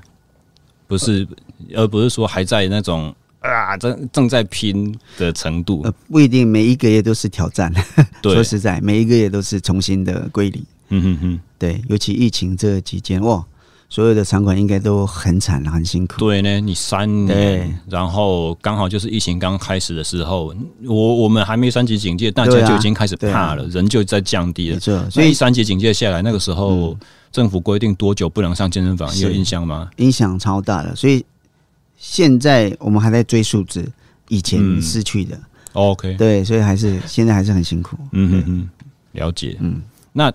不是，而不是说还在那种啊正正在拼的程度。不一定每一个月都是挑战，说实在，每一个月都是重新的归零。嗯哼哼，对，尤其疫情这期间哇。所有的场馆应该都很惨，很辛苦。对呢，你三，然后刚好就是疫情刚开始的时候，我我们还没三级警戒，大家就已经开始怕了，人就在降低了。所以三级警戒下来，那个时候政府规定多久不能上健身房，有印象吗？影响超大的，所以现在我们还在追数字，以前失去的。OK，对，所以还是现在还是很辛苦。嗯嗯嗯，了解。嗯，那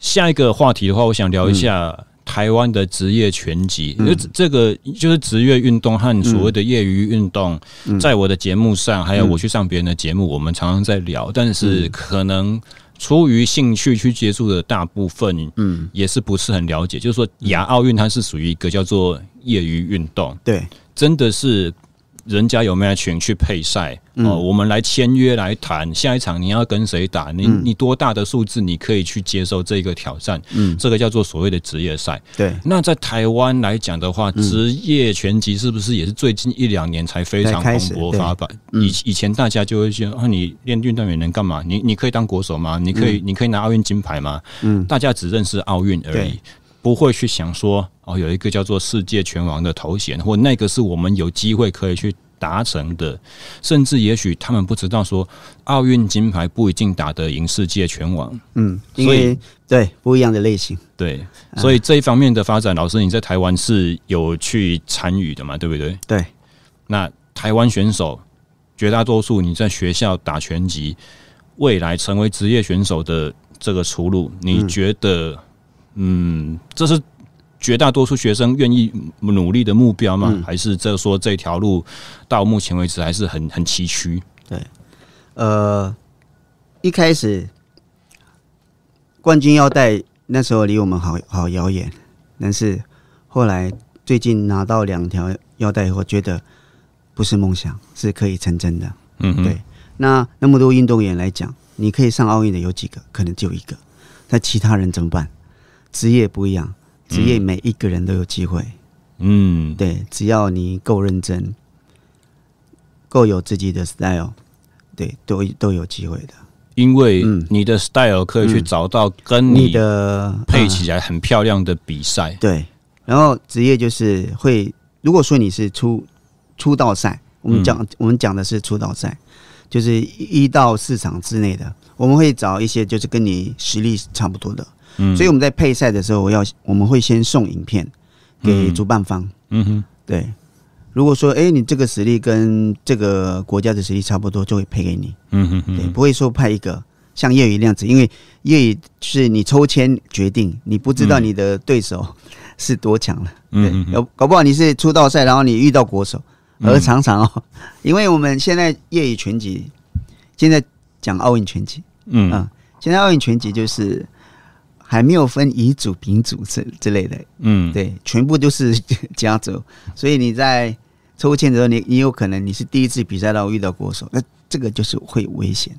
下一个话题的话，我想聊一下。台湾的职业拳击，就这个就是职业运动和所谓的业余运动，在我的节目上，还有我去上别人的节目，我们常常在聊。但是可能出于兴趣去接触的大部分，嗯，也是不是很了解。就是说，亚奥运它是属于一个叫做业余运动，对，真的是。人家有没有权去配赛？哦，我们来签约来谈下一场你要跟谁打？你你多大的数字你可以去接受这个挑战？嗯，这个叫做所谓的职业赛。对。那在台湾来讲的话，职业拳击是不是也是最近一两年才非常蓬勃发展？以以前大家就会说：你练运动员能干嘛？你你可以当国手吗？你可以你可以拿奥运金牌吗？嗯，大家只认识奥运而已。不会去想说哦，有一个叫做世界拳王的头衔，或那个是我们有机会可以去达成的，甚至也许他们不知道说奥运金牌不一定打得赢世界拳王。嗯，因为对不一样的类型，对，所以这一方面的发展，老师你在台湾是有去参与的嘛？对不对？对，那台湾选手绝大多数你在学校打拳击，未来成为职业选手的这个出路，你觉得？嗯，这是绝大多数学生愿意努力的目标吗？还是这说这条路到目前为止还是很很崎岖？对，呃，一开始冠军腰带那时候离我们好好遥远，但是后来最近拿到两条腰带，我觉得不是梦想是可以成真的。嗯，对。那那么多运动员来讲，你可以上奥运的有几个？可能就一个，那其他人怎么办？职业不一样，职业每一个人都有机会。嗯，对，只要你够认真，够有自己的 style，对，都都有机会的。因为你的 style 可以去找到跟你的配起来很漂亮的比赛。对，然后职业就是会，如果说你是出出道赛，我们讲我们讲的是出道赛，就是一到四场之内的，我们会找一些就是跟你实力差不多的。所以我们在配赛的时候，我要我们会先送影片给主办方。嗯哼，对。如果说，哎，你这个实力跟这个国家的实力差不多，就会配给你。嗯哼，对，不会说派一个像业余那样子，因为业余是你抽签决定，你不知道你的对手 是多强了。对，搞搞不好你是出道赛，然后你遇到国手。而常常哦，因为我们现在业余拳击，现在讲奥运拳击，嗯啊，现在奥运拳击就是。还没有分乙组、丙组之之类的，嗯，对，全部都是 家族，所以你在抽签的时候，你你有可能你是第一次比赛到遇到国手，那这个就是会危险，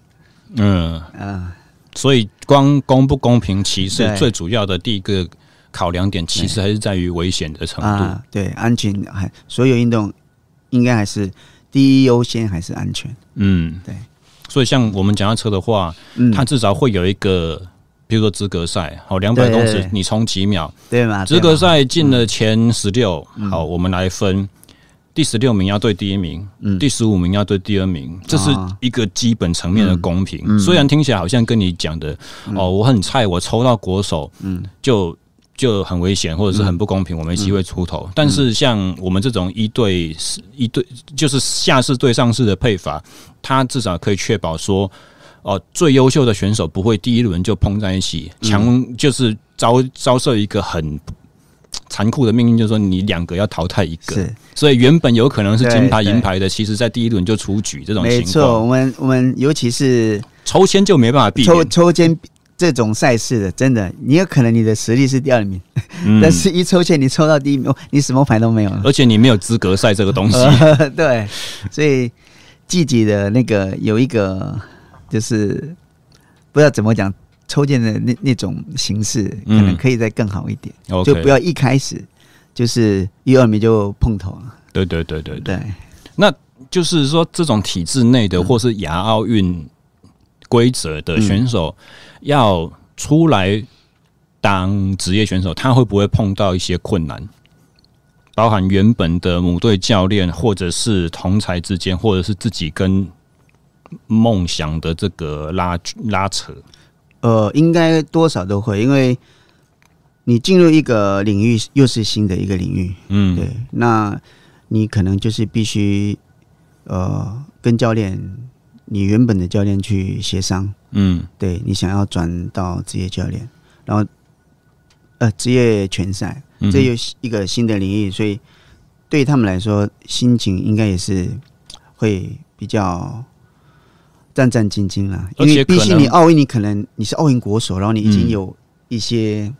嗯啊，所以光公不公平，其实最主要的第一个考量点，其实还是在于危险的程度，对，安全，还所有运动应该还是第一优先还是安全，嗯，对，所以像我们讲到车的话，嗯，它至少会有一个。比如说资格赛，好两百公尺，你冲几秒？对嘛？资格赛进了前十六，好，我们来分，第十六名要对第一名，第十五名要对第二名，这是一个基本层面的公平。虽然听起来好像跟你讲的哦，我很菜，我抽到国手，嗯，就就很危险，或者是很不公平，我没机会出头。但是像我们这种一对一对，就是下市对上市的配法，它至少可以确保说。哦，最优秀的选手不会第一轮就碰在一起，强就是遭遭受一个很残酷的命运，就是说你两个要淘汰一个，所以原本有可能是金牌银牌的，其实在第一轮就出局。这种情况，没错，我们我们尤其是抽签就没办法避抽抽签这种赛事的，真的，你有可能你的实力是第二名，但是一抽签你抽到第一名，你什么牌都没有了，而且你没有资格赛这个东西，对，所以自己的那个有一个。就是不知道怎么讲抽签的那那种形式，可能可以再更好一点，就不要一开始就是一二名就碰头了。对对对对对。那就是说，这种体制内的或是亚奥运规则的选手，要出来当职业选手，他会不会碰到一些困难？包含原本的母队教练，或者是同才之间，或者是自己跟。梦想的这个拉拉扯，呃，应该多少都会，因为你进入一个领域，又是新的一个领域，嗯，对，那你可能就是必须，呃，跟教练，你原本的教练去协商，嗯，对你想要转到职业教练，然后，呃，职业拳赛，这又是一个新的领域，所以对他们来说，心情应该也是会比较。战战兢兢了，因为毕竟你奥运，你可能你是奥运国手，然后你已经有一些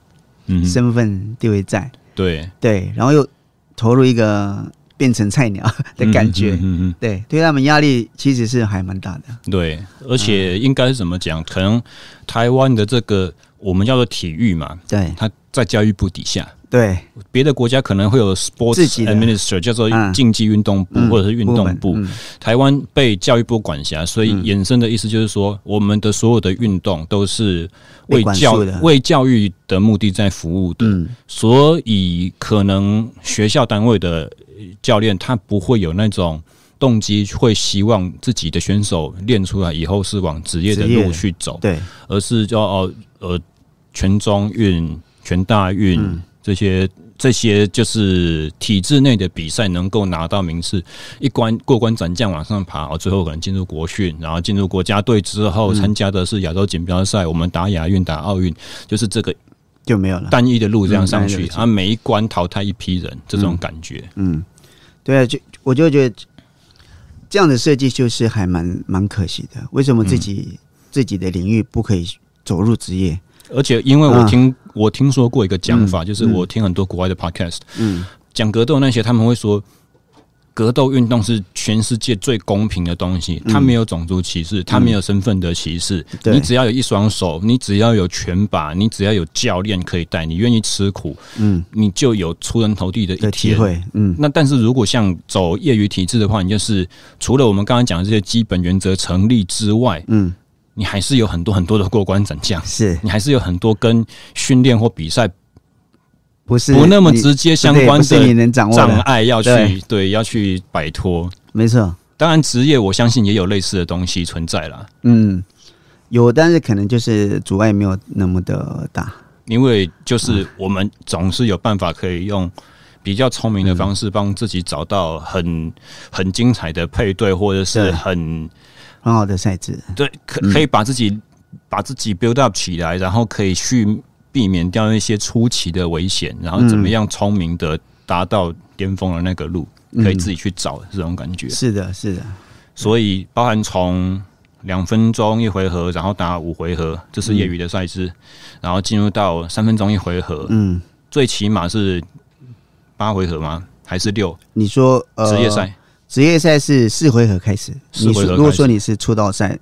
身份地位在，对对，然后又投入一个变成菜鸟的感觉，嗯嗯，对，对他们压力其实是还蛮大的。对，而且应该是怎么讲？可能台湾的这个我们叫做体育嘛，对，他在教育部底下。对，别的国家可能会有 sports a d m i n i s t r a t o r 叫做竞技运动部或者是运动部。台湾被教育部管辖，所以衍生的意思就是说，我们的所有的运动都是为教为教育的目的在服务的。所以可能学校单位的教练他不会有那种动机，会希望自己的选手练出来以后是往职业的路去走，对，而是叫呃全中运、全大运。这些这些就是体制内的比赛，能够拿到名次，一关过关斩将往上爬，最后可能进入国训，然后进入国家队之后参加的是亚洲锦标赛，我们打亚运、打奥运，就是这个就没有了单一的路这样上去，啊，每一关淘汰一批人，这种感觉，嗯，对啊，就我就觉得这样的设计就是还蛮蛮可惜的。为什么自己自己的领域不可以走入职业？而且因为我听。我听说过一个讲法，就是我听很多国外的 podcast，嗯，讲格斗那些，他们会说，格斗运动是全世界最公平的东西，它没有种族歧视，它没有身份的歧视，你只要有一双手，你只要有拳把，你只要有教练可以带，你愿意吃苦，嗯，你就有出人头地的机会，嗯。那但是如果像走业余体制的话，你就是除了我们刚刚讲的这些基本原则成立之外，嗯。你还是有很多很多的过关斩将，是你还是有很多跟训练或比赛不是不那么直接相关的障碍要去对要去摆脱，没错。当然，职业我相信也有类似的东西存在了。嗯，有，但是可能就是阻碍没有那么的大，因为就是我们总是有办法可以用比较聪明的方式帮自己找到很很精彩的配对，或者是很。很好的赛制，对，可可以把自己把自己 build up 起来，然后可以去避免掉那些出奇的危险，然后怎么样聪明的达到巅峰的那个路，可以自己去找这种感觉。是的，是的。所以包含从两分钟一回合，然后打五回合，这是业余的赛制，然后进入到三分钟一回合，嗯，最起码是八回合吗？还是六？你说职业赛？职业赛是四回合开始，你如果说你是出道赛，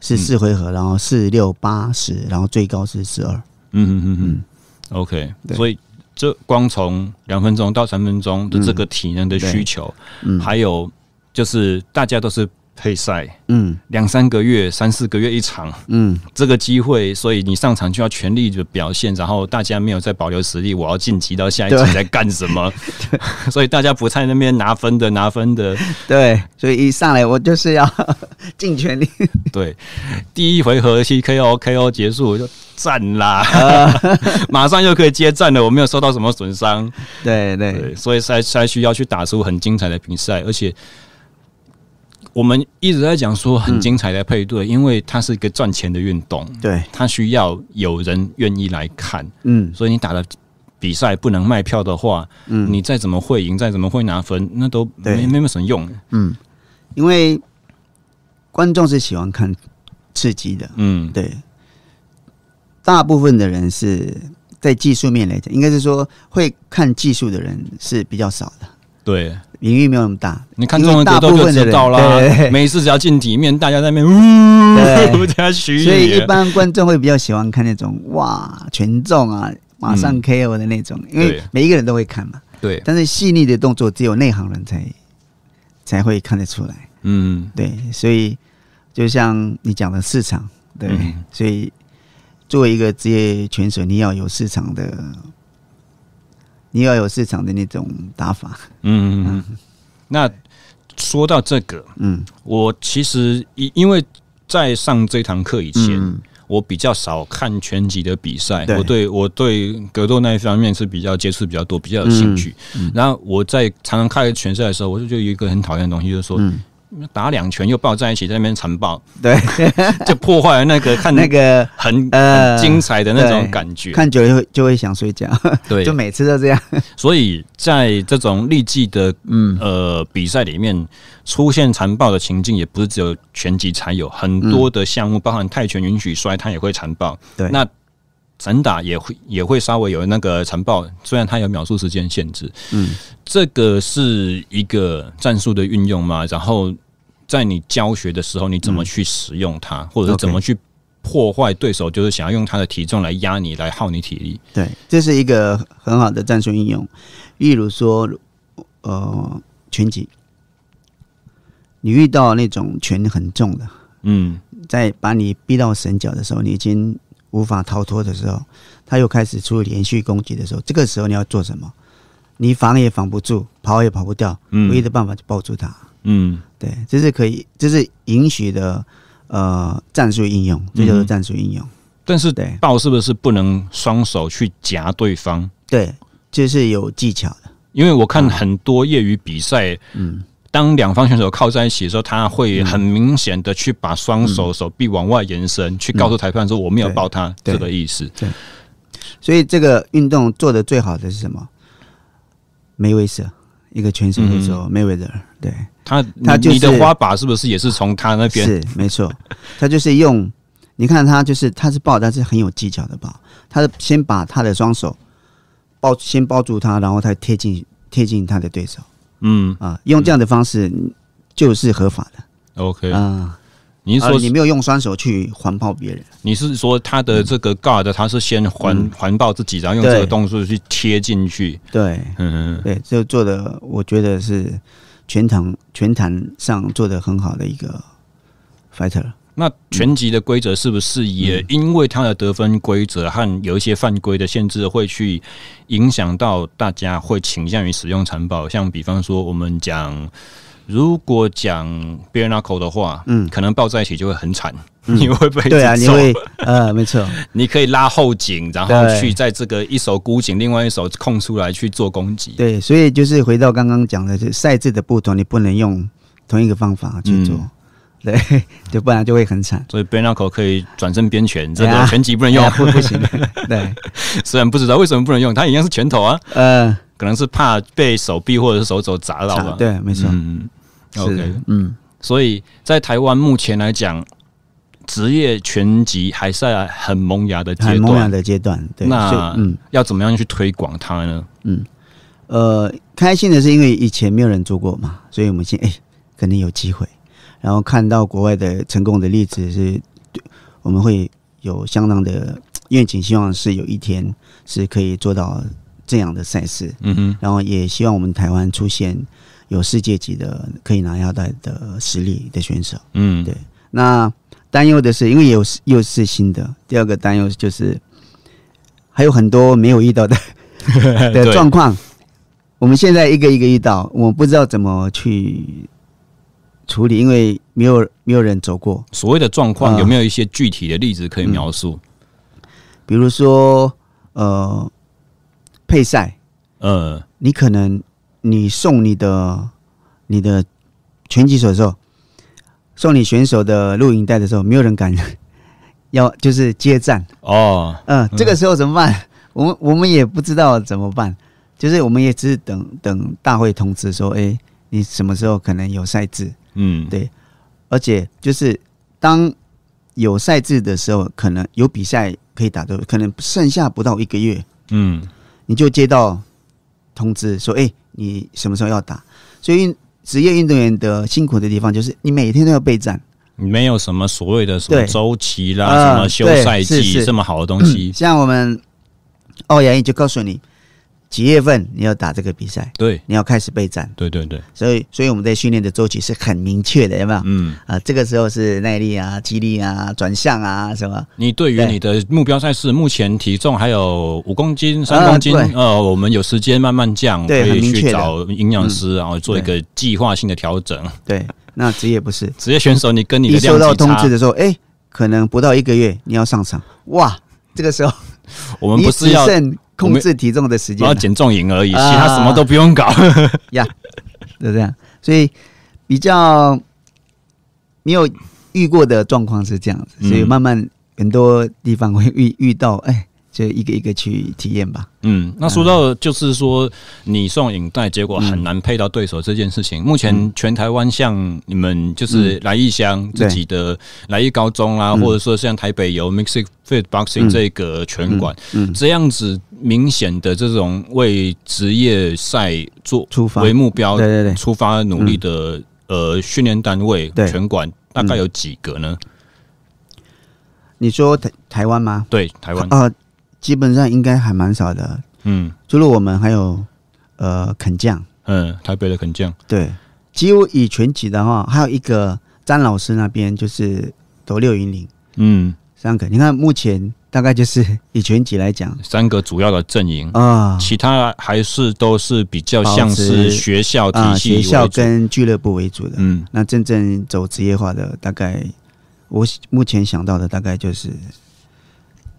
是四回合，然后四六八十，然后最高是十二。嗯嗯嗯嗯，OK。所以这光从两分钟到三分钟的这个体能的需求，还有就是大家都是。配赛，嗯，两三个月、三四个月一场，嗯，这个机会，所以你上场就要全力的表现，然后大家没有再保留实力，我要晋级到下一集在干什么？所以大家不在那边拿分的，拿分的。对，所以一上来我就是要 尽全力。对，第一回合 C K O K O 结束我就战啦，马上又可以接战了。我没有受到什么损伤。对对，所以赛赛需要去打出很精彩的比赛，而且。我们一直在讲说很精彩的配对，因为它是一个赚钱的运动。对，它需要有人愿意来看。嗯，所以你打了比赛不能卖票的话，嗯，你再怎么会赢，再怎么会拿分，那都没没没什么用。嗯，因为观众是喜欢看刺激的。嗯，对，大部分的人是在技术面来讲，应该是说会看技术的人是比较少的。对，领域没有那么大，你看中的角度就知道了。每次只要进体面，大家在那边嗯，大家 所以一般观众会比较喜欢看那种哇，群众啊，马上 KO 的那种，因为每一个人都会看嘛。对。但是细腻的动作只有内行人才才会看得出来。嗯，对。所以就像你讲的市场，对。所以作为一个职业拳手，你要有市场的。你要有市场的那种打法。嗯嗯嗯。那说到这个，嗯，我其实因因为在上这堂课以前，我比较少看拳击的比赛，我对我对格斗那一方面是比较接触比较多，比较有兴趣。然后我在常常看拳赛的时候，我就觉得有一个很讨厌的东西，就是说。打两拳又抱在一起，在那边残暴，对，就破坏了那个看 那个很很精彩的那种感觉，看久就就会想睡觉，对，就每次都这样。所以在这种立即的嗯呃比赛里面，出现残暴的情境，也不是只有拳击才有很多的项目，包含泰拳允许摔，它也会残暴，对，那。散打也会也会稍微有那个残暴，虽然它有秒数时间限制。嗯，这个是一个战术的运用嘛？然后在你教学的时候，你怎么去使用它，或者是怎么去破坏对手？就是想要用他的体重来压你，来耗你体力。对，这是一个很好的战术应用。例如说，呃，拳击，你遇到那种拳很重的，嗯，在把你逼到神脚的时候，你已经。无法逃脱的时候，他又开始出连续攻击的时候，这个时候你要做什么？你防也防不住，跑也跑不掉，唯一的办法就抱住他。嗯，对，这是可以，这是允许的，呃，战术应用，这就是战术应用。但是，得抱是不是不能双手去夹对方？对，这是有技巧的。因为我看很多业余比赛，嗯。当两方选手靠在一起的时候，他会很明显的去把双手手臂往外延伸，去告诉裁判说我没有抱他这个意思。对，所以这个运动做的最好的是什么？梅威瑟，一个拳手的时候，梅威瑟。对他，他就是你的花把是不是也是从他那边？是，没错。他就是用，你看他就是他是抱，但是很有技巧的抱。他先把他的双手抱，先抱住他，然后他贴近贴近他的对手。嗯啊，用这样的方式就是合法的。OK 啊，是说你没有用双手去环抱别人，你是说他的这个 guard 他是先环环抱自己，然后用这个动作去贴进去。对，嗯嗯，对，就做的我觉得是全场全坛上做的很好的一个 fighter。那全集的规则是不是也因为他的得分规则和有一些犯规的限制，会去影响到大家会倾向于使用残暴？像比方说，我们讲如果讲 b e r n a c l e 的话，嗯，可能抱在一起就会很惨，你会被对啊，你会呃，没错，你可以拉后颈，然后去在这个一手箍紧，另外一手空出来去做攻击。对，所以就是回到刚刚讲的，就赛制的不同，你不能用同一个方法去做。对，就不然就会很惨。所以，贝纳口可以转身边拳，这个拳击不能用，不不行。对，虽然不知道为什么不能用，它一样是拳头啊。呃，可能是怕被手臂或者是手肘砸到吧。对，没错。嗯，OK，嗯。所以在台湾目前来讲，职业拳击还在很萌芽的阶段。萌芽的阶段。对。那嗯，要怎么样去推广它呢？嗯，呃，开心的是因为以前没有人做过嘛，所以我们先哎，肯定有机会。然后看到国外的成功的例子，是我们会有相当的愿景，希望是有一天是可以做到这样的赛事。嗯嗯。然后也希望我们台湾出现有世界级的可以拿亚带的实力的选手。嗯，对。那担忧的是，因为有又是新的第二个担忧就是还有很多没有遇到的的 状况，我们现在一个一个遇到，我不知道怎么去。处理，因为没有没有人走过所谓的状况，有没有一些具体的例子可以描述？比如说，呃，配赛，呃，你可能你送你的你的拳击手的时候，送你选手的录影带的时候，没有人敢 要，就是接战哦，嗯，这个时候怎么办？我们我们也不知道怎么办，就是我们也只是等等大会通知说，哎，你什么时候可能有赛制？嗯，对，而且就是当有赛制的时候，可能有比赛可以打的，可能剩下不到一个月，嗯，你就接到通知说，哎，你什么时候要打？所以，职业运动员的辛苦的地方就是你每天都要备战，没有什么所谓的什么周期啦，什么休赛季这么好的东西。像我们奥扬一就告诉你。几月份你要打这个比赛？对，你要开始备战。对对对，所以所以我们在训练的周期是很明确的，有没有？嗯啊，这个时候是耐力啊、肌力啊、转向啊什么。你对于你的目标赛事目前体重还有五公斤、三公斤，呃，我们有时间慢慢降，可以去找营养师，然后做一个计划性的调整。对，那职业不是 职业选手，你跟你的收到通知的时候，哎，可能不到一个月你要上场，哇，这个时候 我们不是要。控制体重的时间，要减重营而已，其他什么都不用搞 呀，就这样。所以比较没有遇过的状况是这样子，所以慢慢很多地方会遇遇到，哎。就一个一个去体验吧。嗯，那说到就是说，你送引带，结果很难配到对手这件事情。目前全台湾像你们就是来一乡自己的来一高中啊，或者说像台北有 Mixit Fit Boxing 这个拳馆，这样子明显的这种为职业赛做出发为目标对对对出发努力的呃训练单位拳馆，大概有几个呢？你说台台湾吗？对，台湾啊。基本上应该还蛮少的，嗯，除了我们还有呃肯将，嗯，台北的肯将，对，几乎以全集的话，还有一个詹老师那边就是夺六零零，嗯，三个。你看目前大概就是 以全集来讲，三个主要的阵营啊，其他还是都是比较像是学校体系、学校跟俱乐部为主的，嗯，那真正走职业化的大概，我目前想到的大概就是。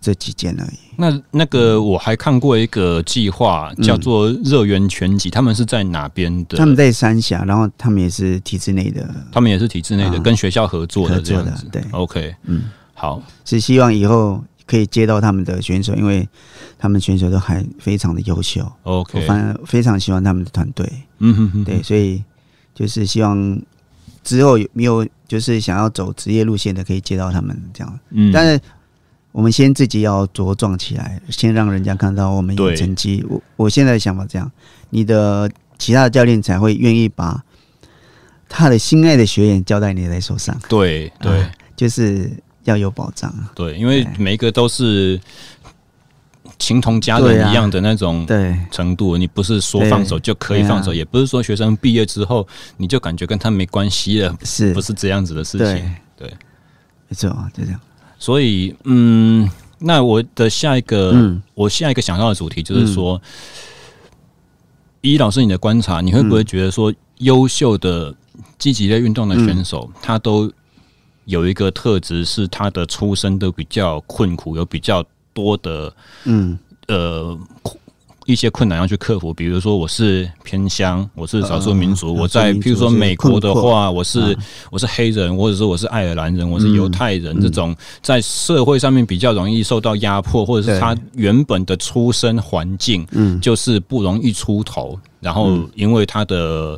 这几件而已。那那个我还看过一个计划，叫做《热源全集》，他们是在哪边的？他们在三峡，然后他们也是体制内的，他们也是体制内的，跟学校合作的这样子。对，OK，嗯，好，是希望以后可以接到他们的选手，因为他们选手都还非常的优秀。OK，我反非常喜欢他们的团队。嗯嗯，对，所以就是希望之后有没有就是想要走职业路线的，可以接到他们这样。嗯，但是。我们先自己要茁壮起来，先让人家看到我们有成绩。我我现在的想法这样，你的其他的教练才会愿意把他的心爱的学员交在你在手上。对对，就是要有保障。对，因为每一个都是情同家人一样的那种程度，你不是说放手就可以放手，也不是说学生毕业之后你就感觉跟他没关系了，是，不是这样子的事情？对，没错，就这样。所以，嗯，那我的下一个，我下一个想要的主题就是说，依老师，你的观察，你会不会觉得说，优秀的积极类运动的选手，他都有一个特质，是他的出身都比较困苦，有比较多的，嗯，呃。一些困难要去克服，比如说我是偏乡，我是少数民族，我在譬如说美国的话，我是我是黑人，或者是我是爱尔兰人，我是犹太人，这种在社会上面比较容易受到压迫，或者是他原本的出生环境就是不容易出头，然后因为他的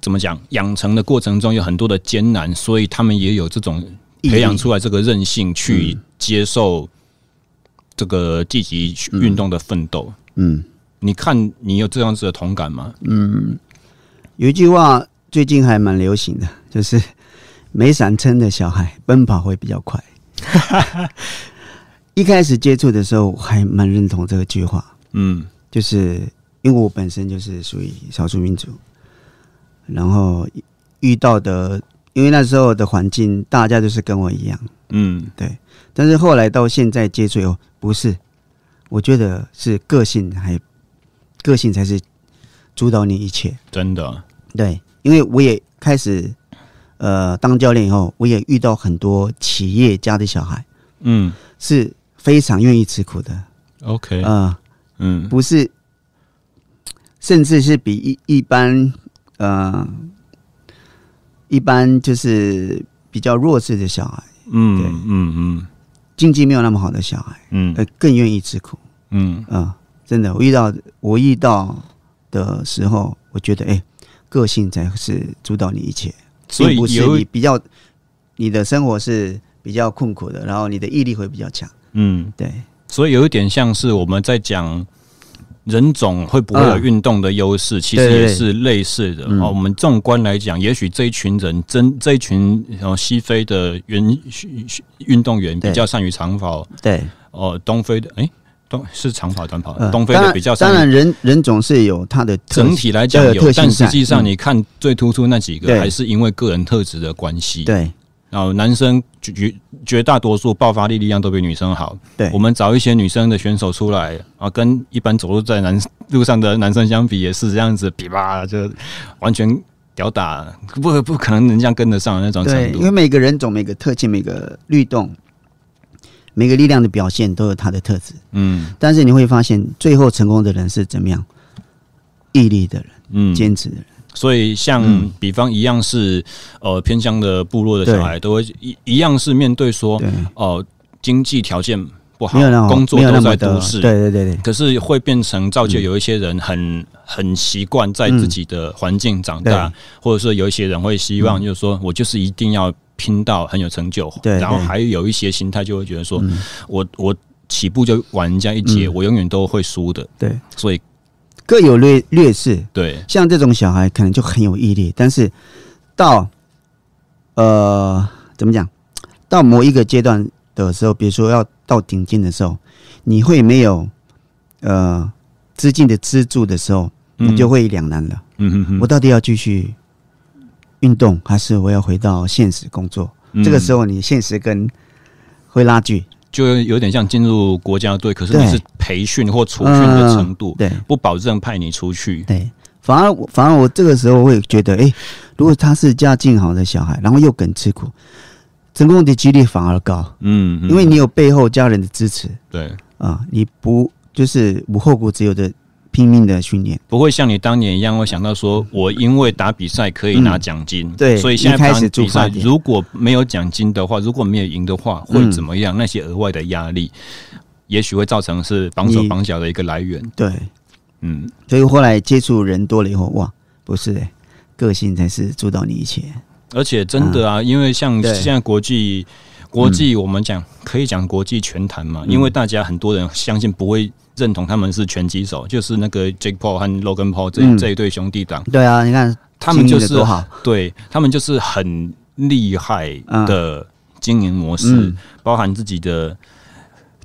怎么讲，养成的过程中有很多的艰难，所以他们也有这种培养出来这个韧性，去接受这个积极运动的奋斗。嗯，你看，你有这样子的同感吗？嗯，有一句话最近还蛮流行的，就是没伞撑的小孩奔跑会比较快。一开始接触的时候，还蛮认同这个句话。嗯，就是因为我本身就是属于少数民族，然后遇到的，因为那时候的环境，大家都是跟我一样。嗯，对。但是后来到现在接触，以后，不是。我觉得是个性，还个性才是主导你一切。真的。对，因为我也开始呃当教练以后，我也遇到很多企业家的小孩，嗯，是非常愿意吃苦的。OK。啊，嗯，不是，甚至是比一一般，呃，一般就是比较弱智的小孩。嗯嗯嗯。经济没有那么好的小孩，嗯，更愿意吃苦，嗯啊，真的，我遇到我遇到的时候，我觉得，哎，个性才是主导你一切，所以你比较，你的生活是比较困苦的，然后你的毅力会比较强，嗯，对，所以有一点像是我们在讲。人种会不会有运动的优势？其实也是类似的。哦，我们纵观来讲，也许这一群人，真这一群哦，西非的运运动员比较善于长跑。对哦，东非的哎，东是长跑短跑，东非的比较。当然，人人种是有它的整体来讲，有但实际上你看最突出那几个，还是因为个人特质的关系。对。然后男生绝绝大多数爆发力力量都比女生好。对，我们找一些女生的选手出来啊，跟一般走路在男路上的男生相比，也是这样子，比吧，就完全吊打，不不可能能这样跟得上那种程度。因为每个人种、每个特性、每个律动、每个力量的表现都有他的特质。嗯。但是你会发现，最后成功的人是怎么样？毅力的人，嗯，坚持的人。所以，像比方一样是，呃，偏乡的部落的小孩，都会一一样是面对说，哦，经济条件不好，工作都在都市，对对对，可是会变成造就有一些人很很习惯在自己的环境长大，或者说有一些人会希望就是说我就是一定要拼到很有成就，对，然后还有一些心态就会觉得说，我我起步就玩人家一劫，我永远都会输的，对，所以。各有劣劣势，对，像这种小孩可能就很有毅力，但是到呃怎么讲，到某一个阶段的时候，比如说要到顶尖的时候，你会没有呃资金的资助的时候，你就会两难了。嗯哼哼，我到底要继续运动，还是我要回到现实工作？这个时候你现实跟会拉锯，就有点像进入国家队，可是你是。培训或储训的程度，对不保证派你出去，对，反而我反而我这个时候会觉得，哎，如果他是家境好的小孩，然后又肯吃苦，成功的几率反而高，嗯，因为你有背后家人的支持，对啊，你不就是无后顾之忧的拼命的训练，不会像你当年一样会想到说，我因为打比赛可以拿奖金，对，所以在开始比赛如果没有奖金的话，如果没有赢的话，会怎么样？那些额外的压力。也许会造成是绑手绑脚的一个来源。对，嗯，所以后来接触人多了以后，哇，不是的，个性才是主导你一切。而且真的啊，因为像现在国际国际，我们讲可以讲国际拳坛嘛，因为大家很多人相信不会认同他们是拳击手，就是那个 Jake Paul 和 Logan Paul 这这一对兄弟档。对啊，你看他们就是，对他们就是很厉害的经营模式，包含自己的。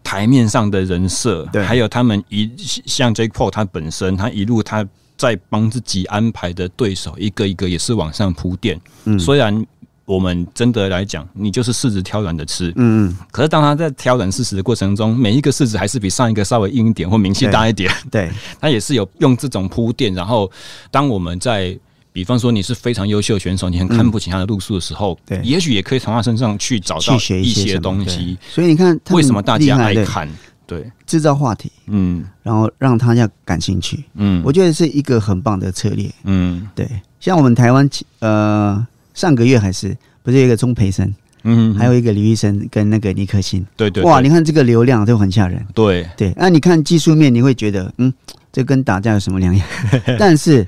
台面上的人设，对，还有他们一像 J a Paul 他本身，他一路他在帮自己安排的对手，一个一个也是往上铺垫。嗯，虽然我们真的来讲，你就是柿子挑软的吃，嗯嗯，可是当他在挑软柿子的过程中，每一个柿子还是比上一个稍微硬一点或名气大一点。对，他也是有用这种铺垫，然后当我们在。比方说，你是非常优秀的选手，你很看不起他的路数的时候，对，也许也可以从他身上去找到一些东西。所以你看，为什么大家爱看？对，制造话题，嗯，然后让大家感兴趣，嗯，我觉得是一个很棒的策略，嗯，对。像我们台湾，呃，上个月还是不是有一个钟培生？嗯，还有一个李医生跟那个尼克辛，对对。哇，你看这个流量都很吓人，对对。那你看技术面，你会觉得，嗯，这跟打架有什么两样？但是。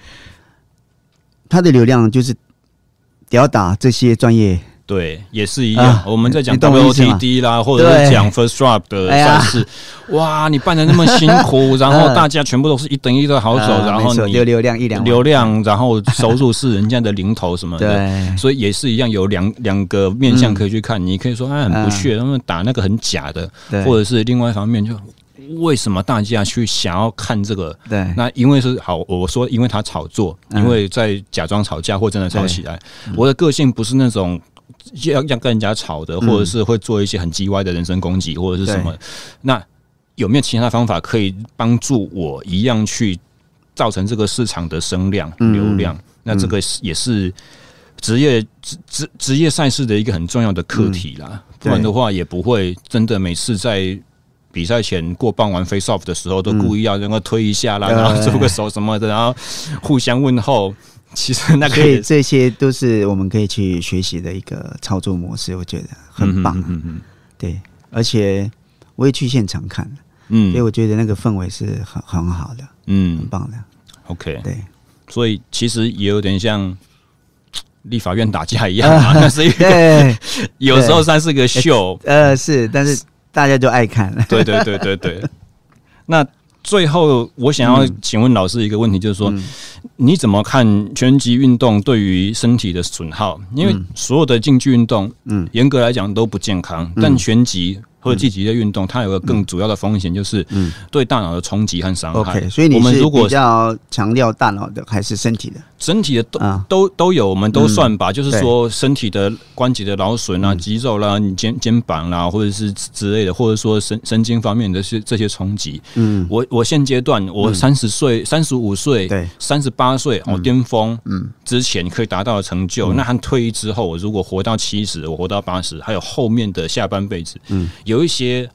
他的流量就是也打这些专业，对，也是一样。我们在讲 w o d 啦，或者是讲 First Drop 的赛事，哇，你办的那么辛苦，然后大家全部都是一等一的好手，然后流流量一两流量，然后收入是人家的零头什么的，所以也是一样，有两两个面向可以去看。你可以说哎，很不屑他们打那个很假的，或者是另外一方面就。为什么大家去想要看这个？对，那因为是好，我说因为他炒作，因为在假装吵架或真的吵起来。我的个性不是那种要要跟人家吵的，或者是会做一些很叽歪的人身攻击或者是什么。那有没有其他方法可以帮助我一样去造成这个市场的声量、流量？那这个也是职业职职职业赛事的一个很重要的课题啦。不然的话，也不会真的每次在。比赛前过半完 face off 的时候，都故意要能够推一下啦，然后做个手什么的，然后互相问候。其实那可以，这些都是我们可以去学习的一个操作模式，我觉得很棒。嗯嗯，对，而且我也去现场看了，嗯，所以我觉得那个氛围是很很好的，嗯，很棒的。OK，对，所以其实也有点像 立法院打架一样嘛，但 是 有时候算是个秀，呃，是，但是。大家都爱看，对对对对对。那最后我想要请问老师一个问题，就是说，你怎么看拳击运动对于身体的损耗？因为所有的竞技运动，嗯，严格来讲都不健康。但拳击或者积极的运动，它有个更主要的风险，就是嗯，对大脑的冲击和伤害。O K，所以你是比较强调大脑的还是身体的？整体的都都都有，我们都算吧。就是说，身体的关节的劳损啊，肌肉啦，你肩肩膀啦，或者是之类的，或者说神神经方面的些这些冲击。嗯，我我现阶段我三十岁、三十五岁、对三十八岁哦，巅峰嗯之前可以达到的成就。那退役之后，我如果活到七十，我活到八十，还有后面的下半辈子，嗯，有一些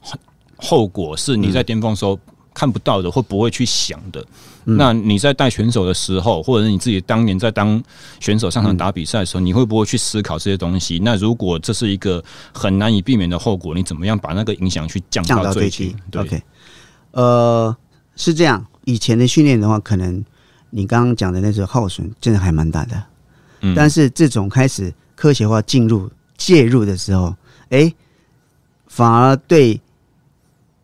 后果是你在巅峰时候看不到的，或不会去想的。那你在带选手的时候，或者是你自己当年在当选手上场打比赛的时候，你会不会去思考这些东西？那如果这是一个很难以避免的后果，你怎么样把那个影响去降到最低？OK，呃，是这样。以前的训练的话，可能你刚刚讲的那候耗损，真的还蛮大的。嗯。但是自从开始科学化进入介入的时候，哎，反而对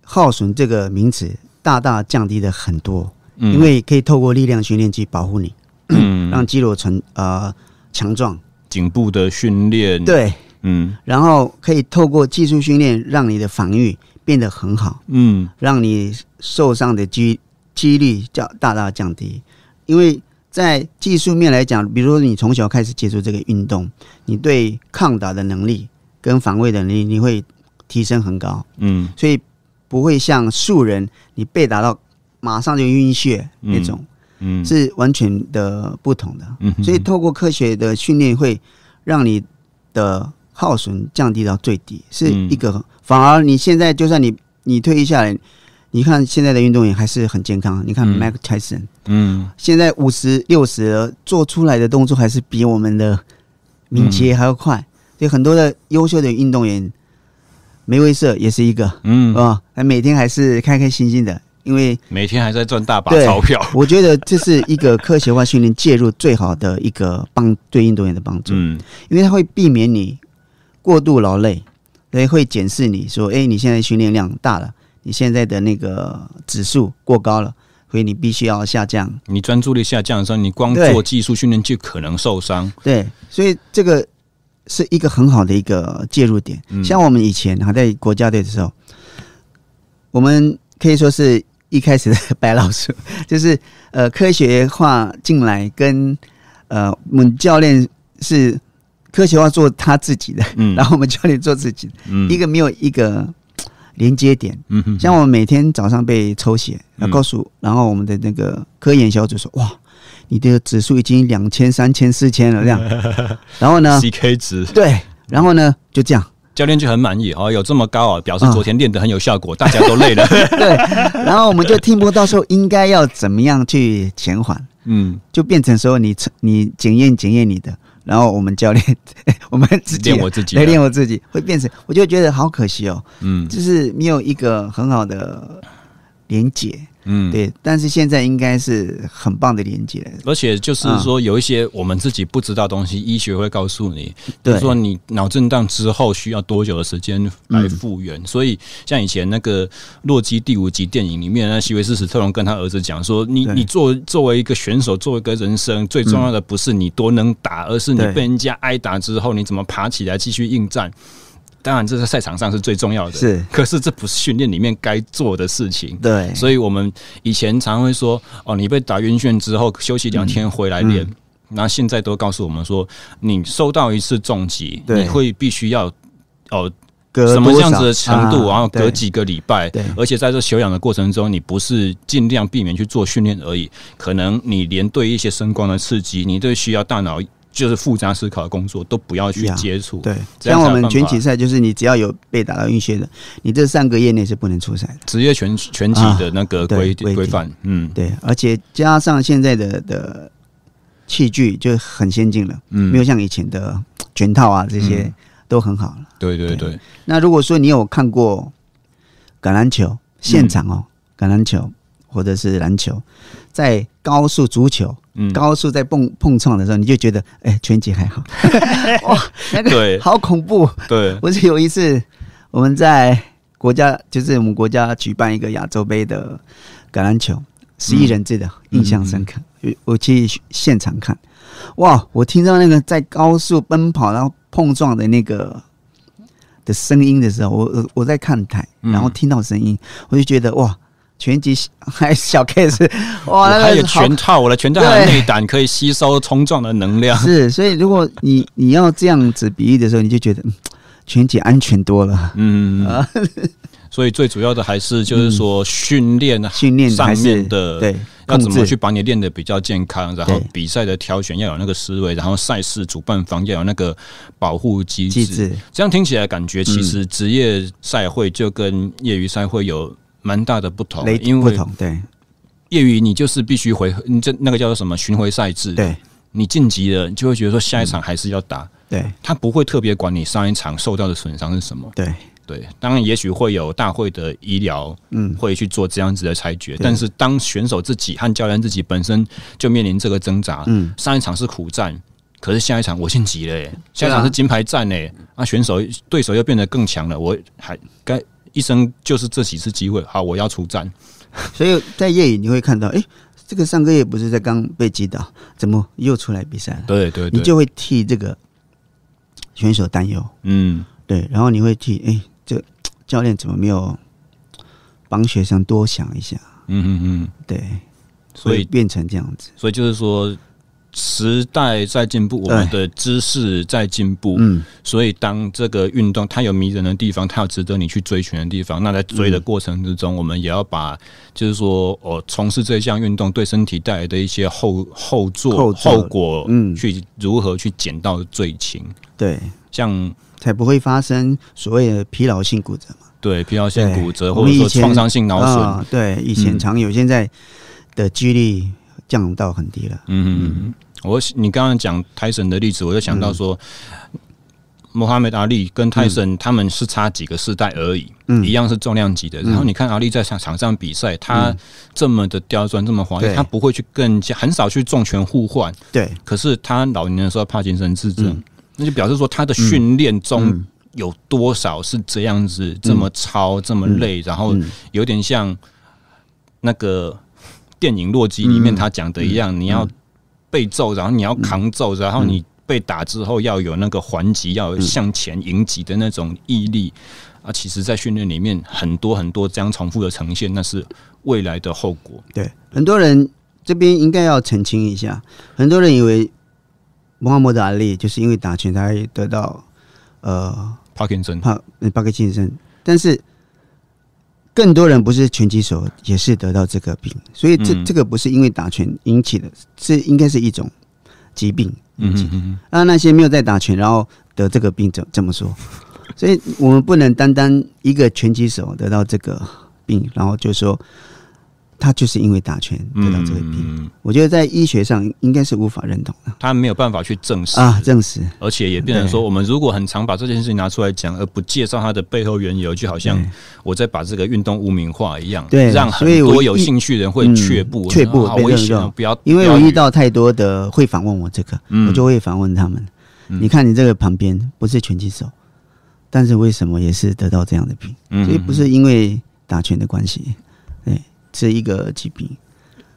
耗损这个名词大大降低了很多。因为可以透过力量训练去保护你，让肌肉成呃强壮。颈部的训练对，嗯，然后可以透过技术训练，让你的防御变得很好，嗯，让你受伤的机几率较大大降低。因为在技术面来讲，比如说你从小开始接触这个运动，你对抗打的能力跟防卫的能力，你会提升很高，嗯，所以不会像素人，你被打到。马上就晕血那种，嗯，是完全的不同的，嗯。所以透过科学的训练，会让你的耗损降低到最低，是一个。反而你现在就算你你退役下来，你看现在的运动员还是很健康。你看 Max Tyson，嗯，现在五十六十做出来的动作还是比我们的敏捷还要快。所以很多的优秀的运动员，梅威瑟也是一个，嗯，啊，他每天还是开开心心的。因为每天还在赚大把钞票，我觉得这是一个科学化训练介入最好的一个帮对运动员的帮助。嗯，因为他会避免你过度劳累，所以会检视你说：“哎，你现在训练量大了，你现在的那个指数过高了，所以你必须要下降。”你专注力下降的时候，你光做技术训练就可能受伤。对，所以这个是一个很好的一个介入点。像我们以前还在国家队的时候，我们可以说是。一开始的 白老鼠就是呃科学化进来跟呃我们教练是科学化做他自己的，嗯，然后我们教练做自己，嗯，一个没有一个连接点。嗯像我们每天早上被抽血，后告诉，然后我们的那个科研小组说：“哇，你的指数已经两千、三千、四千了这样。”然后呢？CK 值对，然后呢？就这样。教练就很满意哦，有这么高哦，表示昨天练的很有效果，大家都累了。对，然后我们就听不到说应该要怎么样去减缓，嗯，就变成说你你检验检验你的，然后我们教练 我们自己来练我自己，会变成我就觉得好可惜哦，嗯，就是没有一个很好的连接，嗯，对，但是现在应该是很棒的连接，而且就是说，有一些我们自己不知道东西，医学会告诉你，比如说你脑震荡之后需要多久的时间来复原。所以像以前那个《洛基》第五集电影里面，那西维斯·史特龙跟他儿子讲说：“你你作作为一个选手，作为一个人生，最重要的不是你多能打，而是你被人家挨打之后，你怎么爬起来继续应战。”当然，这是赛场上是最重要的。是，可是这不是训练里面该做的事情。对，所以我们以前常会说，哦，你被打晕眩之后休息两天回来练。那现在都告诉我们说，你受到一次重击，你会必须要哦，什么样子的程度，然后隔几个礼拜。而且在这休养的过程中，你不是尽量避免去做训练而已，可能你连对一些声光的刺激，你都需要大脑。就是复杂思考的工作，都不要去接触。对，像我们拳击赛，就是你只要有被打到晕血的，你这三个业内是不能出赛。职业拳拳击的那个规规范，嗯，对。而且加上现在的的器具就很先进了，嗯，没有像以前的拳套啊这些都很好了。对对对。那如果说你有看过橄榄球现场哦，橄榄球。或者是篮球，在高速足球、嗯，高速在碰碰撞的时候，你就觉得哎，拳击还好，哇，那个对，好恐怖，对。我是有一次，我们在国家，就是我们国家举办一个亚洲杯的橄榄球，十亿人制的，印象深刻。我我去现场看，哇，我听到那个在高速奔跑然后碰撞的那个的声音的时候，我我我在看台，然后听到声音，我就觉得哇。拳击 还小 case，哇！还有全套，我的全套还有内胆，可以吸收冲撞的能量。是，所以如果你 你要这样子比喻的时候，你就觉得拳击安全多了。嗯 啊，所以最主要的还是就是说训练，训练上面的对，要怎么去把你练的比较健康，然后比赛的挑选要有那个思维，然后赛事主办方要有那个保护机制。这样听起来感觉其实职业赛会就跟业余赛会有。蛮大的不同，因为不同。对，业余你就是必须回，你这那个叫做什么巡回赛制？对，你晋级了，你就会觉得说下一场还是要打。对，他不会特别管你上一场受到的损伤是什么。对对，当然也许会有大会的医疗，嗯，会去做这样子的裁决。但是当选手自己和教练自己本身就面临这个挣扎，嗯，上一场是苦战，可是下一场我晋级了，下一场是金牌战诶，啊，选手对手又变得更强了，我还该。一生就是这几次机会，好，我要出战。所以在夜里你会看到，哎，这个上个月不是在刚被击倒，怎么又出来比赛？对对，你就会替这个选手担忧。嗯，对，然后你会替哎，这教练怎么没有帮学生多想一下？嗯嗯嗯，对，所以变成这样子。所以就是说。时代在进步，我们的知识在进步，嗯，所以当这个运动它有迷人的地方，它有值得你去追寻的地方，那在追的过程之中，我们也要把就是说，哦，从事这项运动对身体带来的一些后后座后果，嗯，去如何去减到最轻，对，像才不会发生所谓的疲劳性骨折嘛？对，疲劳性骨折或者说创伤性脑损，对，以前常有，现在的几率降到很低了，嗯嗯嗯。我你刚刚讲泰森的例子，我就想到说，穆罕默达利跟泰森他们是差几个世代而已，嗯，一样是重量级的。然后你看阿丽在场场上比赛，他这么的刁钻，这么华丽，他不会去更加很少去重拳互换，对。可是他老年的时候怕精神失真，那就表示说他的训练中有多少是这样子，这么超，这么累，然后有点像那个电影《洛基》里面他讲的一样，你要。被揍，然后你要扛揍，然后你被打之后要有那个还击，要向前迎击的那种毅力啊！其实，在训练里面很多很多这样重复的呈现，那是未来的后果。对，很多人这边应该要澄清一下，很多人以为穆罕默德阿里就是因为打拳才得到呃帕金森，帕帕克金森，但是。更多人不是拳击手，也是得到这个病，所以这这个不是因为打拳引起的，这应该是一种疾病引起。那那些没有在打拳，然后得这个病怎怎么说？所以我们不能单单一个拳击手得到这个病，然后就说。他就是因为打拳得到这个病，我觉得在医学上应该是无法认同的，他没有办法去证实啊，证实，而且也变成说，我们如果很常把这件事情拿出来讲，而不介绍它的背后缘由，就好像我在把这个运动污名化一样，对，让很多有兴趣的人会却步、退步，为什么？不要，因为我遇到太多的会访问我这个，我就会访问他们。你看，你这个旁边不是拳击手，但是为什么也是得到这样的病？所以不是因为打拳的关系。是一个级别，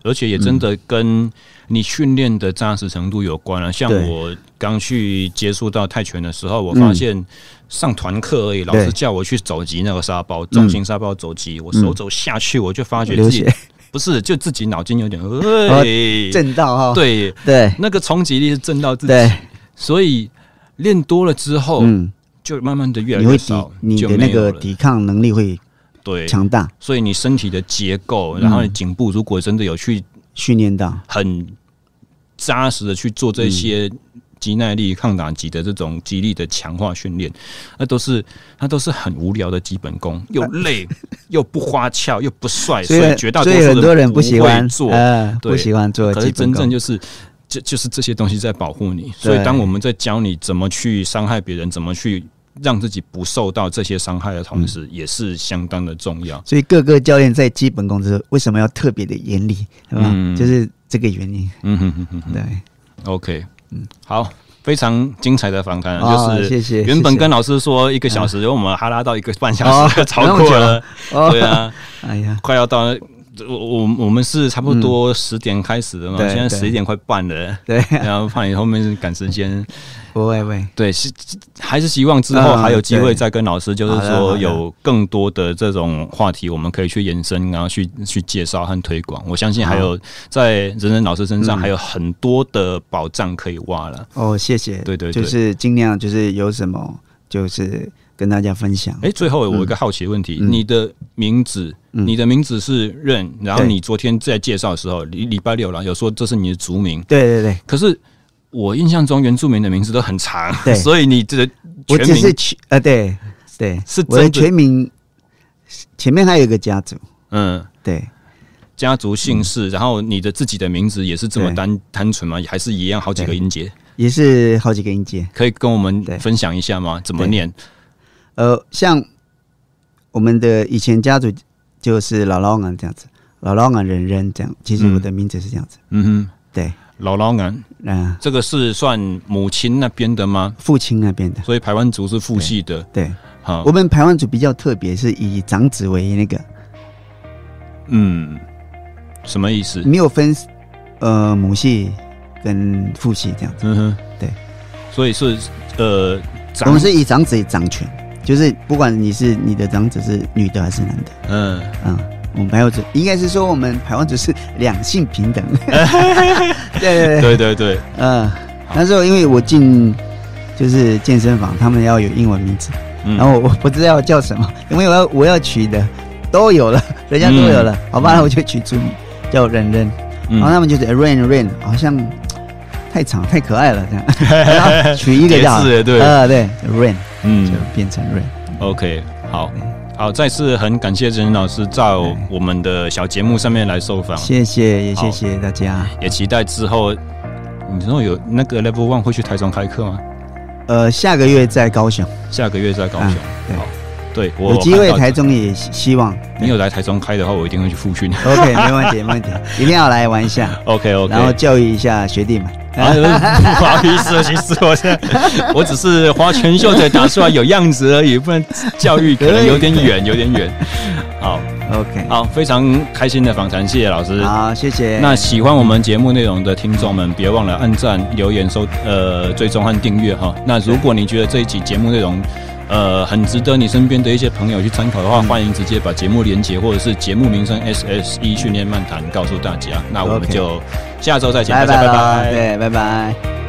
而且也真的跟你训练的扎实程度有关了。像我刚去接触到泰拳的时候，我发现上团课而已，老师叫我去走级那个沙包，重型沙包走级，我手走下去，我就发觉自己不是，就自己脑筋有点哎震到哈，对对，那个冲击力是震到自己。所以练多了之后，就慢慢的越来越少，抵你的那个抵抗能力会。对，强大。所以你身体的结构，然后你颈部，如果真的有去训练到很扎实的去做这些肌耐力、抗打击的这种肌力的强化训练，那都是那都是很无聊的基本功，又累又不花俏，又不帅，所以绝大多数多人不喜欢做，不喜欢做。可是真正就是就就是这些东西在保护你。所以当我们在教你怎么去伤害别人，怎么去。让自己不受到这些伤害的同时，也是相当的重要。所以各个教练在基本功时为什么要特别的严厉？嗯，就是这个原因。嗯哼哼哼，对，OK，嗯，好，非常精彩的访谈，就是谢谢。原本跟老师说一个小时，我们哈拉到一个半小时，超过了。对啊，哎呀，快要到。我我我们是差不多十点开始的嘛，现在十一点快半了，对，然后怕你后面赶时间，不会，不会，对，是还是希望之后还有机会再跟老师，就是说有更多的这种话题，我们可以去延伸，然后去去介绍和推广。我相信还有在人人老师身上还有很多的宝藏可以挖了。哦，谢谢，对对，就是尽量就是有什么。就是跟大家分享。哎，最后我一个好奇的问题，你的名字，你的名字是任，然后你昨天在介绍的时候，礼礼拜六了，有说这是你的族名。对对对。可是我印象中原住民的名字都很长，对，所以你这全名，我只是全呃，对对，是我的全名前面还有一个家族，嗯，对，家族姓氏，然后你的自己的名字也是这么单单纯吗？还是一样好几个音节？也是好几个音节，可以跟我们分享一下吗？怎么念？呃，像我们的以前家族就是姥姥昂这样子，姥姥昂人人这样。其实我的名字是这样子，嗯哼，对，姥姥昂，嗯，这个是算母亲那边的吗？父亲那边的，所以台湾族是父系的，对。好，我们台湾族比较特别，是以长子为那个，嗯，什么意思？没有分，呃，母系。跟父系这样子，对，所以是呃，我们是以长子掌权，就是不管你是你的长子是女的还是男的，嗯嗯，我们排湾族应该是说我们排湾族是两性平等，对对对对对对，嗯，那时候因为我进就是健身房，他们要有英文名字，然后我不知道叫什么，因为我要我要取的都有了，人家都有了，好吧，我就取出意叫人，人然后他们就是 Rain Rain，好像。太长太可爱了，这样 取一个字，对呃，对，rain，嗯，就变成 rain，OK，好，好，再次很感谢陈老师在我们的小节目上面来受访，谢谢，也谢谢大家，也期待之后，你知道有那个 Level One 会去台中开课吗？呃，下个月在高雄，下个月在高雄，好。对，有机会台中也希望你有来台中开的话，我一定会去复训。OK，没问题，没问题，一定要来玩一下。OK，OK，然后教育一下学弟嘛。不好意思，其实我，我只是花拳绣腿打出来有样子而已，不然教育可能有点远，有点远。好，OK，好，非常开心的访谈，谢谢老师。好，谢谢。那喜欢我们节目内容的听众们，别忘了按赞、留言、收呃追踪和订阅哈。那如果你觉得这一集节目内容，呃，很值得你身边的一些朋友去参考的话，欢迎直接把节目连接或者是节目名称《SSE 训练漫谈》告诉大家。那我们就下周再见，拜拜拜拜，对，拜拜。